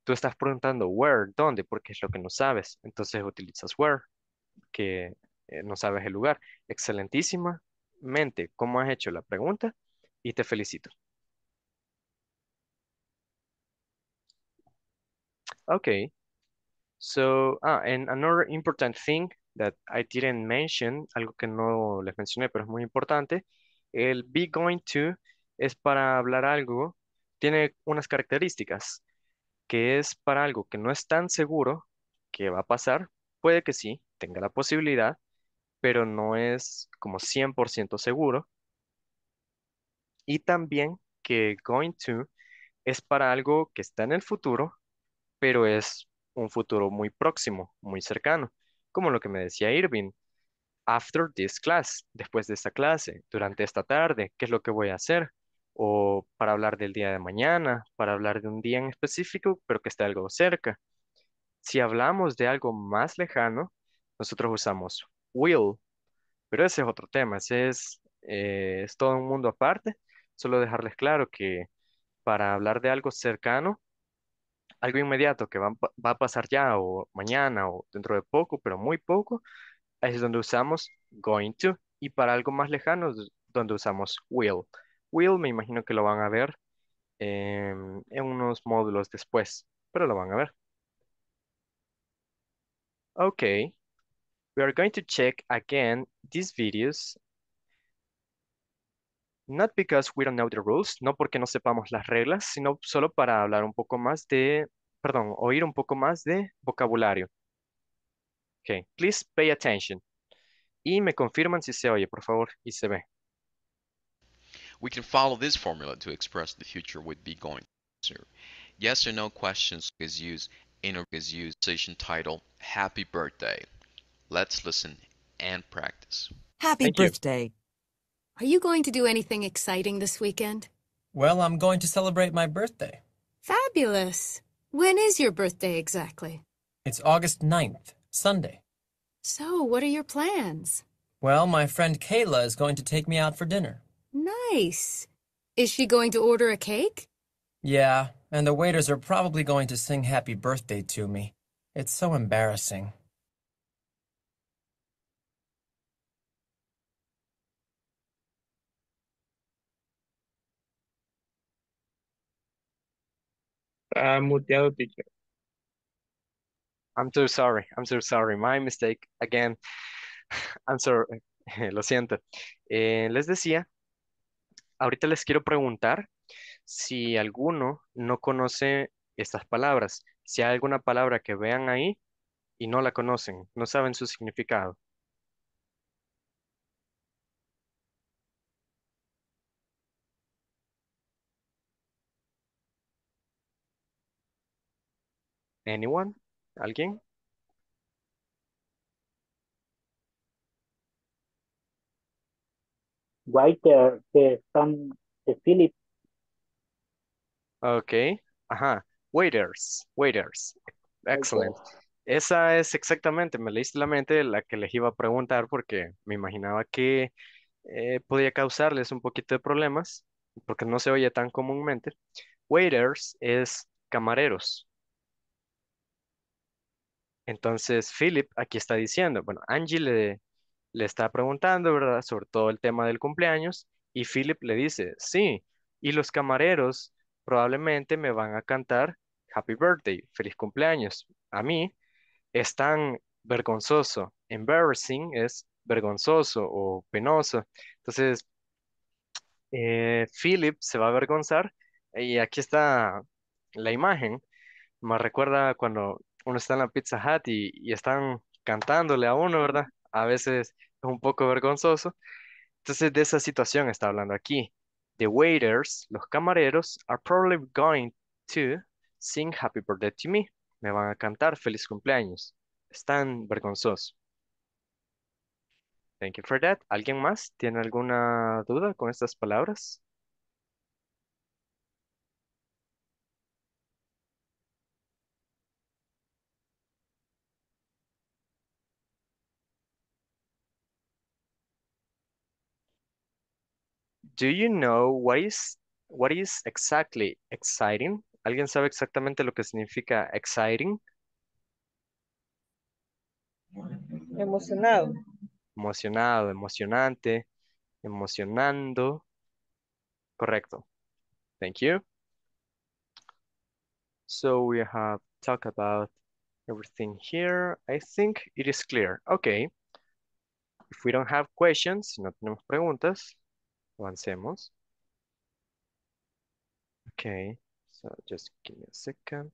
Tú estás preguntando where, dónde, porque es lo que no sabes. Entonces utilizas where, que eh, no sabes el lugar. Excelentísima mente. ¿Cómo has hecho la pregunta? y te felicito. Okay. So, ah, and another important thing that I didn't mention, algo que no les mencioné, pero es muy importante, el be going to es para hablar algo, tiene unas características, que es para algo que no es tan seguro que va a pasar, puede que sí, tenga la posibilidad, pero no es como 100% seguro, y también que going to es para algo que está en el futuro, pero es un futuro muy próximo, muy cercano, como lo que me decía Irving. After this class, después de esta clase, durante esta tarde, ¿qué es lo que voy a hacer? O para hablar del día de mañana, para hablar de un día en específico, pero que esté algo cerca. Si hablamos de algo más lejano, nosotros usamos will, pero ese es otro tema, ese es, eh, es todo un mundo aparte solo dejarles claro que para hablar de algo cercano, algo inmediato que va, a pasar ya o mañana o dentro de poco, pero muy poco, es donde usamos going to y para algo más lejano donde usamos will. Will me imagino que lo van a ver em, en unos módulos después, pero lo van a ver. Okay, we are going to check again these videos Not because we don't know the rules, no porque no sepamos las reglas, sino solo para hablar un poco más de, perdón, oír un poco más de vocabulario. Ok, please pay attention. Y me confirman si se oye, por favor, y se ve. We can follow this formula to express the future we'd be going to. Yes or no questions is used in a is used session title Happy Birthday. Let's listen and practice. Happy birthday. Are you going to do anything exciting this weekend? Well, I'm going to celebrate my birthday. Fabulous. When is your birthday exactly? It's August 9th, Sunday. So, what are your plans? Well, my friend Kayla is going to take me out for dinner. Nice. Is she going to order a cake? Yeah, and the waiters are probably going to sing happy birthday to me. It's so embarrassing. I'm so sorry. I'm so sorry. My mistake again. I'm sorry. Lo siento. Eh, les decía, ahorita les quiero preguntar si alguno no conoce estas palabras. Si hay alguna palabra que vean ahí y no la conocen, no saben su significado. Anyone? ¿Alguien? waiters. de de Philip. Ok, ajá. Waiters, waiters. Excellent. Esa es exactamente, me leíste la mente la que les iba a preguntar porque me imaginaba que eh, podía causarles un poquito de problemas porque no se oye tan comúnmente. Waiters es camareros, entonces, Philip aquí está diciendo, bueno, Angie le, le está preguntando, ¿verdad?, sobre todo el tema del cumpleaños, y Philip le dice, sí, y los camareros probablemente me van a cantar Happy Birthday, feliz cumpleaños. A mí es tan vergonzoso, embarrassing es vergonzoso o penoso. Entonces, eh, Philip se va a avergonzar y aquí está la imagen. Me recuerda cuando uno está en la Pizza Hut y, están cantándole a uno, ¿verdad? A veces es un poco vergonzoso. Entonces de esa situación está hablando aquí. The waiters, los camareros, are probably going to sing Happy Birthday to me. Me van a cantar feliz cumpleaños. Están vergonzosos. Thank you for that. ¿Alguien más tiene alguna duda con estas palabras? Do you know what is, what is exactly exciting? ¿Alguien sabe exactamente lo que significa exciting? Emocionado. Emocionado, emocionante, emocionando. Correcto. Thank you. So we have talked about everything here. I think it is clear. Okay. If we don't have questions, no tenemos preguntas, avancemos. Okay, so just give me a second.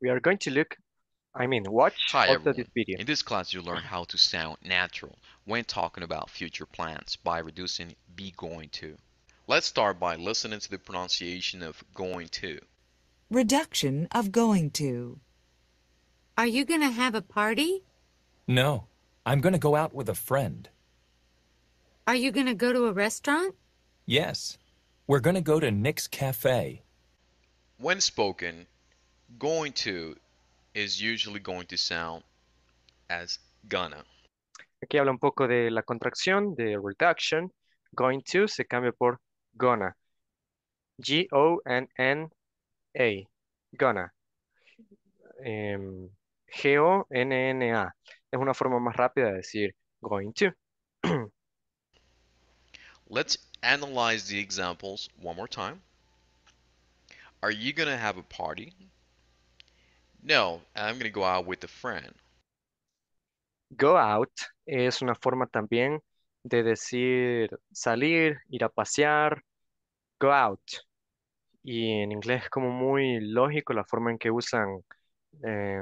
We are going to look, I mean, watch Hi, also everyone. this video. In this class, you learn how to sound natural when talking about future plans by reducing be going to. Let's start by listening to the pronunciation of going to. Reduction of going to. Are you gonna have a party? No. I'm gonna go out with a friend. Are you gonna go to a restaurant? Yes. We're gonna go to Nick's Cafe. When spoken, going to is usually going to sound as gonna. Aquí habla un poco de la contracción, de reduction. Going to se cambia por gonna. G-O-N-N-A. Gonna. Um, G-O-N-N-A. Es una forma más rápida de decir going to. Let's analyze the examples one more time. Are you going to have a party? No, I'm going to go out with a friend. Go out es una forma también de decir salir, ir a pasear, go out. Y en inglés es como muy lógico la forma en que usan eh,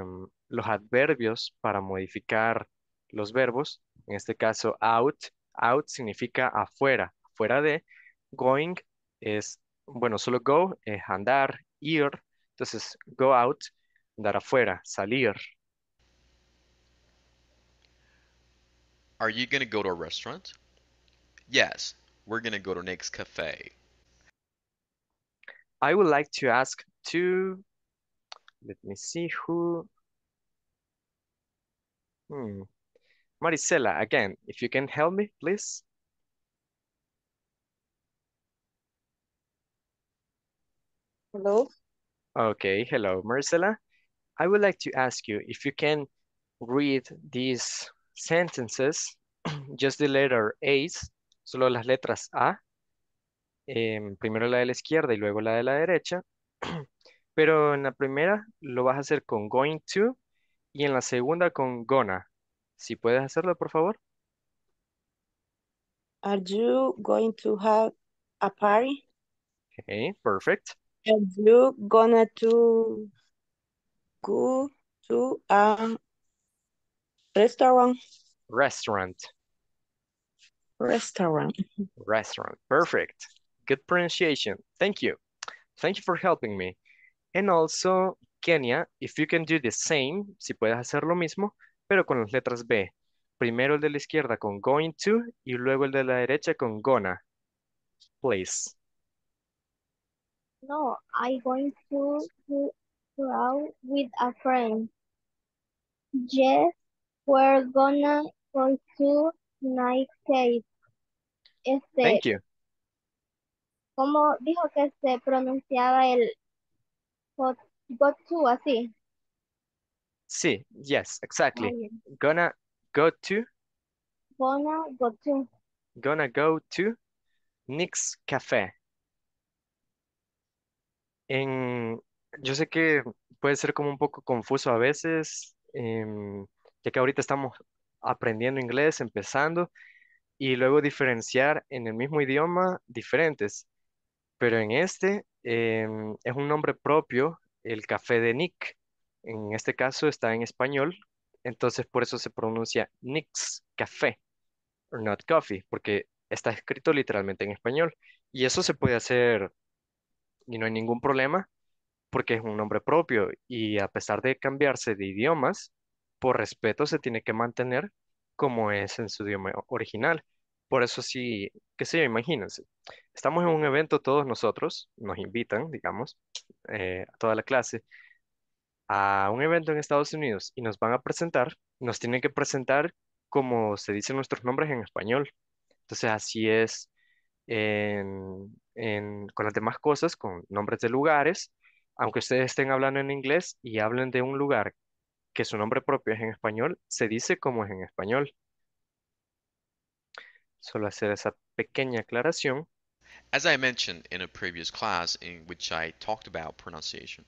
los adverbios para modificar los verbos. En este caso, out. Out significa afuera, fuera de. Going es, bueno, solo go es andar, ir. Entonces, go out, andar afuera, salir. Are you going to go to a restaurant? Yes, we're going to go to Nick's cafe. I would like to ask to, let me see who, Hmm. Maricela, again, if you can help me, please. Hello. Okay, hello, Maricela. I would like to ask you if you can read these sentences, just the letter A's, solo las letras A, eh, primero la de la izquierda y luego la de la derecha, pero en la primera lo vas a hacer con going to, y en la segunda con gonna. Si puedes hacerlo, por favor. Are you going to have a party? Okay, perfect. Are you gonna to go to a restaurant? Restaurant. Restaurant. Restaurant. Perfect. Good pronunciation. Thank you. Thank you for helping me. And also, Kenya, if you can do the same, si puedes hacer lo mismo, pero con las letras B. Primero el de la izquierda con going to y luego el de la derecha con gonna. Please. No, I'm going to, go out with a friend. Yes, we're gonna go to night cave. Este, Thank you. ¿Cómo dijo que se pronunciaba el hot Go to, así. Sí, yes, exactly. Gonna go to. Gonna go to. Gonna go to Nick's Café. En, yo sé que puede ser como un poco confuso a veces, em, ya que ahorita estamos aprendiendo inglés, empezando, y luego diferenciar en el mismo idioma diferentes. Pero en este em, es un nombre propio el café de Nick. En este caso está en español, entonces por eso se pronuncia Nick's Café, not coffee, porque está escrito literalmente en español. Y eso se puede hacer y no hay ningún problema porque es un nombre propio y a pesar de cambiarse de idiomas, por respeto se tiene que mantener como es en su idioma original. Por eso sí, qué sé yo, imagínense estamos en un evento todos nosotros, nos invitan, digamos, eh, a toda la clase, a un evento en Estados Unidos y nos van a presentar, nos tienen que presentar como se dicen nuestros nombres en español. Entonces así es con las demás cosas, con nombres de lugares, aunque ustedes estén hablando en inglés y hablen de un lugar que su nombre propio es en español, se dice como es en español. Solo hacer esa pequeña aclaración. As I mentioned in a previous class in which I talked about pronunciation,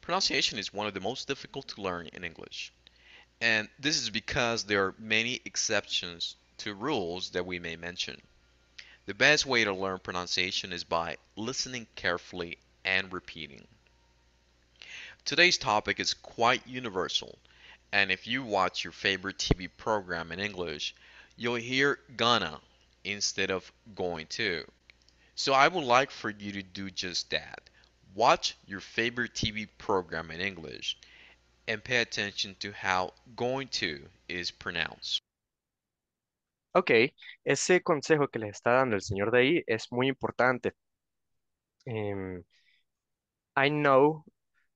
pronunciation is one of the most difficult to learn in English. And this is because there are many exceptions to rules that we may mention. The best way to learn pronunciation is by listening carefully and repeating. Today's topic is quite universal, and if you watch your favorite TV program in English, you'll hear gonna instead of going to. So I would like for you to do just that. Watch your favorite TV program in English and pay attention to how going to is pronounced. Ok, ese consejo que les está dando el señor de ahí es muy importante. Um, I know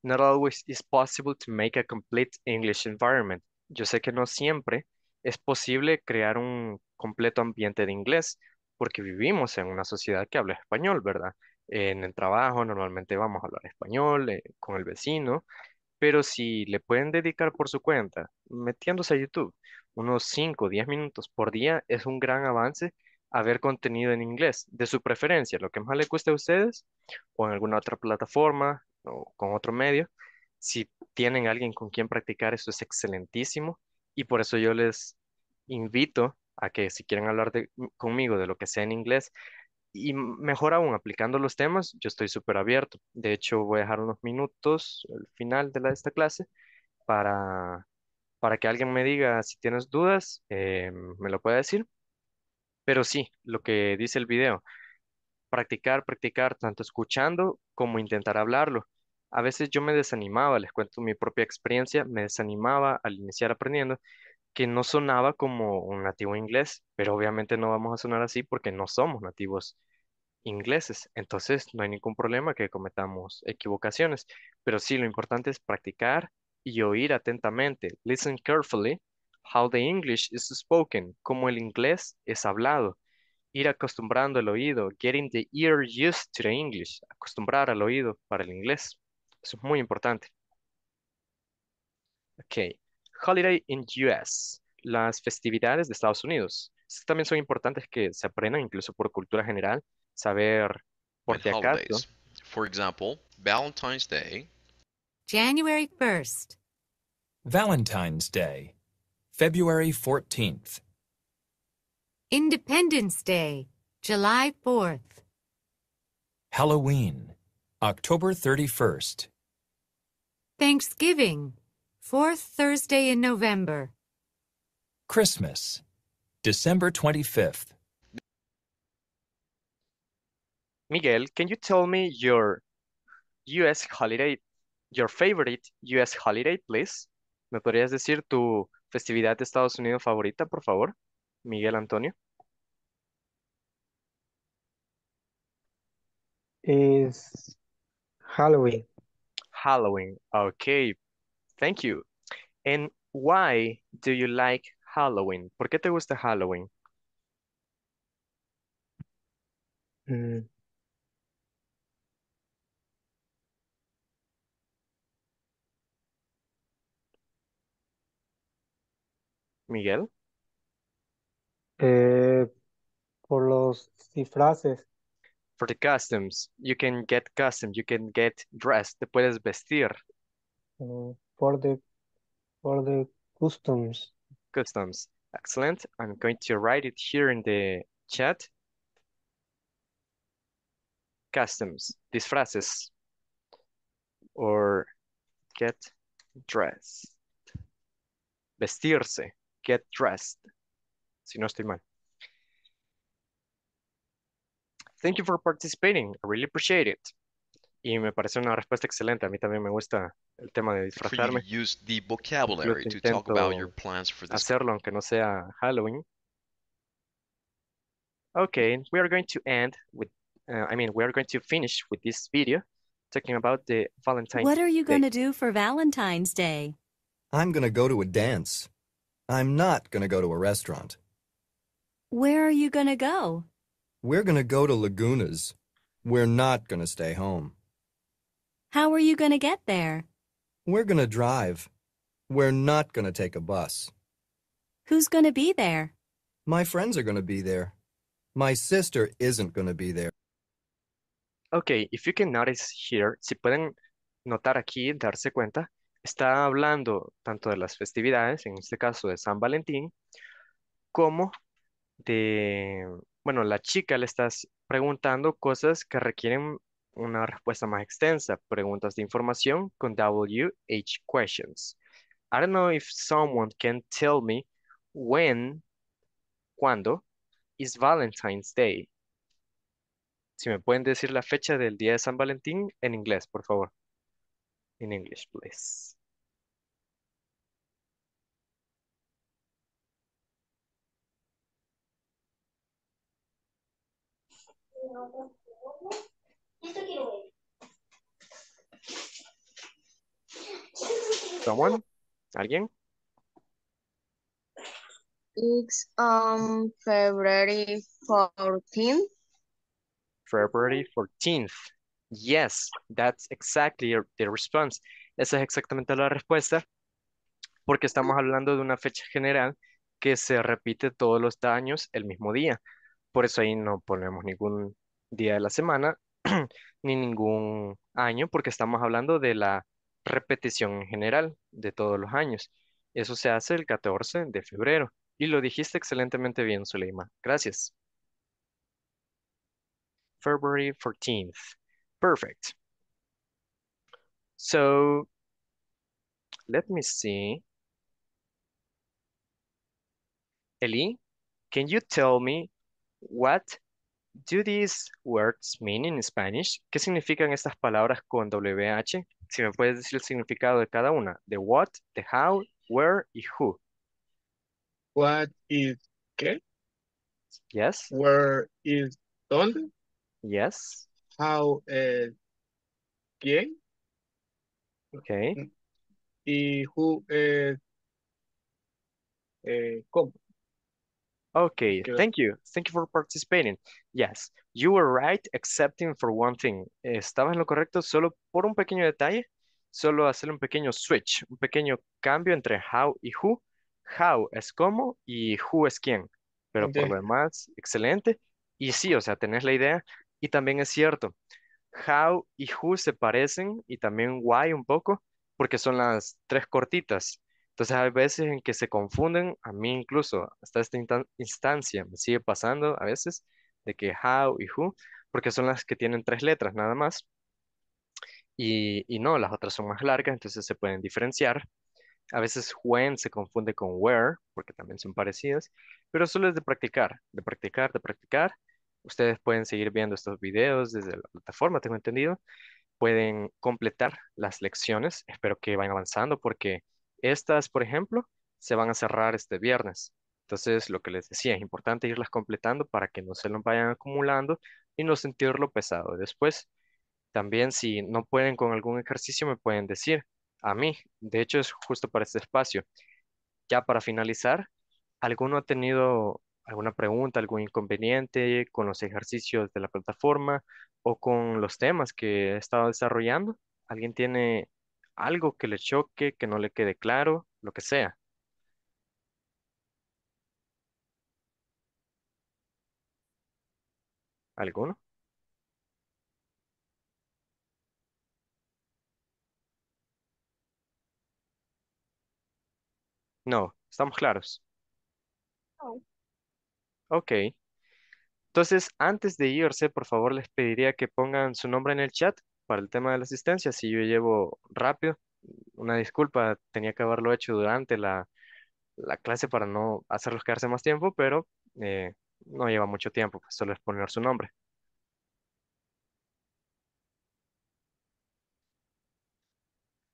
not always is possible to make a complete English environment. Yo sé que no siempre es posible crear un completo ambiente de inglés, porque vivimos en una sociedad que habla español, ¿verdad? En el trabajo normalmente vamos a hablar español, eh, con el vecino, pero si le pueden dedicar por su cuenta, metiéndose a YouTube, unos 5 o 10 minutos por día, es un gran avance ver contenido en inglés, de su preferencia, lo que más le cueste a ustedes, o en alguna otra plataforma, o con otro medio. Si tienen alguien con quien practicar, eso es excelentísimo. Y por eso yo les invito a que si quieren hablar conmigo de lo que sea en inglés, y mejor aún, aplicando los temas, yo estoy súper abierto. De hecho, voy a dejar unos minutos al final de, esta clase para, para que alguien me diga si tienes dudas, eh, me lo puede decir. Pero sí, lo que dice el video, practicar, practicar, tanto escuchando como intentar hablarlo. A veces yo me desanimaba, les cuento mi propia experiencia, me desanimaba al iniciar aprendiendo que no sonaba como un nativo inglés, pero obviamente no vamos a sonar así porque no somos nativos ingleses. Entonces, no hay ningún problema que cometamos equivocaciones, pero sí, lo importante es practicar y oír atentamente. Listen carefully how the English is spoken, cómo el inglés es hablado. Ir acostumbrando el oído, getting the ear used to the English, acostumbrar al oído para el inglés. Eso es muy importante. Ok. Holiday in US, las festividades de Estados Unidos. también son importantes que se aprendan incluso por cultura general, saber por qué For example, Valentine's Day. January 1st. Valentine's Day. February 14th. Independence Day, July 4th. Halloween, October 31st. Thanksgiving, Fourth Thursday in November. Christmas, December 25th. Miguel, can you tell me your US holiday, your favorite US holiday, please? ¿Me podrías decir tu festividad de Estados Unidos favorita, por favor? Miguel Antonio. Is Halloween. Halloween. Okay, Thank you. And why do you like Halloween? ¿Por qué te gusta Halloween? Mm, Miguel. Eh, por los disfraces. For the costumes, you can get costumes, you can get dressed, te puedes vestir. Mm for the for the customs. Customs. Excellent. I'm going to write it here in the chat. Customs. Disfraces. Or get dressed. Vestirse. Get dressed. Si no estoy mal. Thank you for participating. I really appreciate it. Y me parece una respuesta excelente. A mí también me gusta el tema de disfrazarme. Use the vocabulary to talk about your plans for this. Hacerlo aunque no sea Halloween. Okay, we are going to end with, uh, I mean, we are going to finish with this video talking about the Valentine's What are you going to do for Valentine's Day? I'm going to go to a dance. I'm not going to go to a restaurant. Where are you going to go? We're going to go to Laguna's. We're not going to stay home. How are you going to get there? We're going to drive. We're not going to take a bus. Who's going to be there? My friends are going to be there. My sister isn't going to be there. Okay, if you can notice here, si pueden notar aquí, darse cuenta, está hablando tanto de las festividades, en este caso de San Valentín, como de, bueno, la chica le está preguntando cosas que requieren una respuesta más extensa, preguntas de información con WH questions. I don't know if someone can tell me when, cuando is Valentine's Day. Si me pueden decir la fecha del día de San Valentín en inglés, por favor. In English, please. Someone? ¿Alguien? It's um February 14th. February 14th. Yes, that's exactly the response. Esa es exactamente la respuesta porque estamos hablando de una fecha general que se repite todos los años el mismo día. Por eso ahí no ponemos ningún día de la semana ni ningún año, porque estamos hablando de la repetición en general de todos los años. Eso se hace el 14 de febrero. Y lo dijiste excelentemente bien, Suleima. Gracias. February 14th. Perfect. So, let me see. Eli, can you tell me what Do these words mean in Spanish? ¿Qué significan estas palabras con WH? Si me puedes decir el significado de cada una. The what, the how, where y who. What is qué? Yes. Where is dónde? Yes. How is eh, quién? Okay. Y who es eh, cómo. Okay, thank you. Thank you for participating. Yes, you were right excepting for one thing. Estabas en lo correcto solo por un pequeño detalle, solo hacer un pequeño switch, un pequeño cambio entre how y who. How es cómo y who es quién. Pero por lo demás, excelente. Y sí, o sea, tenés la idea. Y también es cierto, how y who se parecen y también why un poco, porque son las tres cortitas. Entonces hay veces en que se confunden, a mí incluso, hasta esta instancia me sigue pasando a veces, de que how y who, porque son las que tienen tres letras nada más. Y, no, las otras son más largas, entonces se pueden diferenciar. A veces when se confunde con where, porque también son parecidas, pero solo es de practicar, de practicar, de practicar. Ustedes pueden seguir viendo estos videos desde la plataforma, tengo entendido. Pueden completar las lecciones. Espero que vayan avanzando porque estas, por ejemplo, se van a cerrar este viernes. Entonces, lo que les decía, es importante irlas completando para que no se lo vayan acumulando y no sentirlo pesado. Después, también si no pueden con algún ejercicio, me pueden decir a mí. De hecho, es justo para este espacio. Ya para finalizar, ¿alguno ha tenido alguna pregunta, algún inconveniente con los ejercicios de la plataforma o con los temas que he estado desarrollando? ¿Alguien tiene algo que le choque, que no le quede claro, lo que sea. ¿Alguno? No, estamos claros. Ok. Entonces, antes de irse, por favor, les pediría que pongan su nombre en el chat para el tema de la asistencia, si yo llevo rápido, una disculpa, tenía que haberlo hecho durante la, la clase para no hacerlos quedarse más tiempo, pero eh, no lleva mucho tiempo, pues, solo es poner su nombre.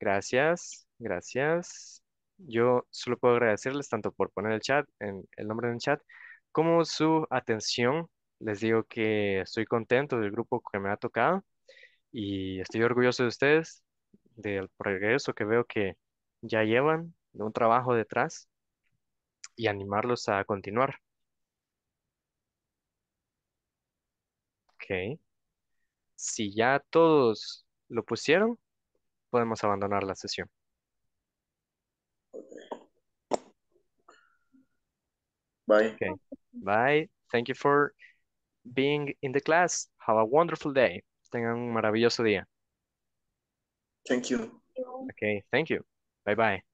Gracias, gracias. Yo solo puedo agradecerles tanto por poner el chat, en, el nombre en el chat, como su atención. Les digo que estoy contento del grupo que me ha tocado y estoy orgulloso de ustedes, del progreso que veo que ya llevan, de un trabajo detrás y animarlos a continuar. Ok. Si ya todos lo pusieron, podemos abandonar la sesión. Bye. Bye. Thank you for being in the class. Have a wonderful day. Tengan un maravilloso día. Thank you. Okay, thank you. Bye bye.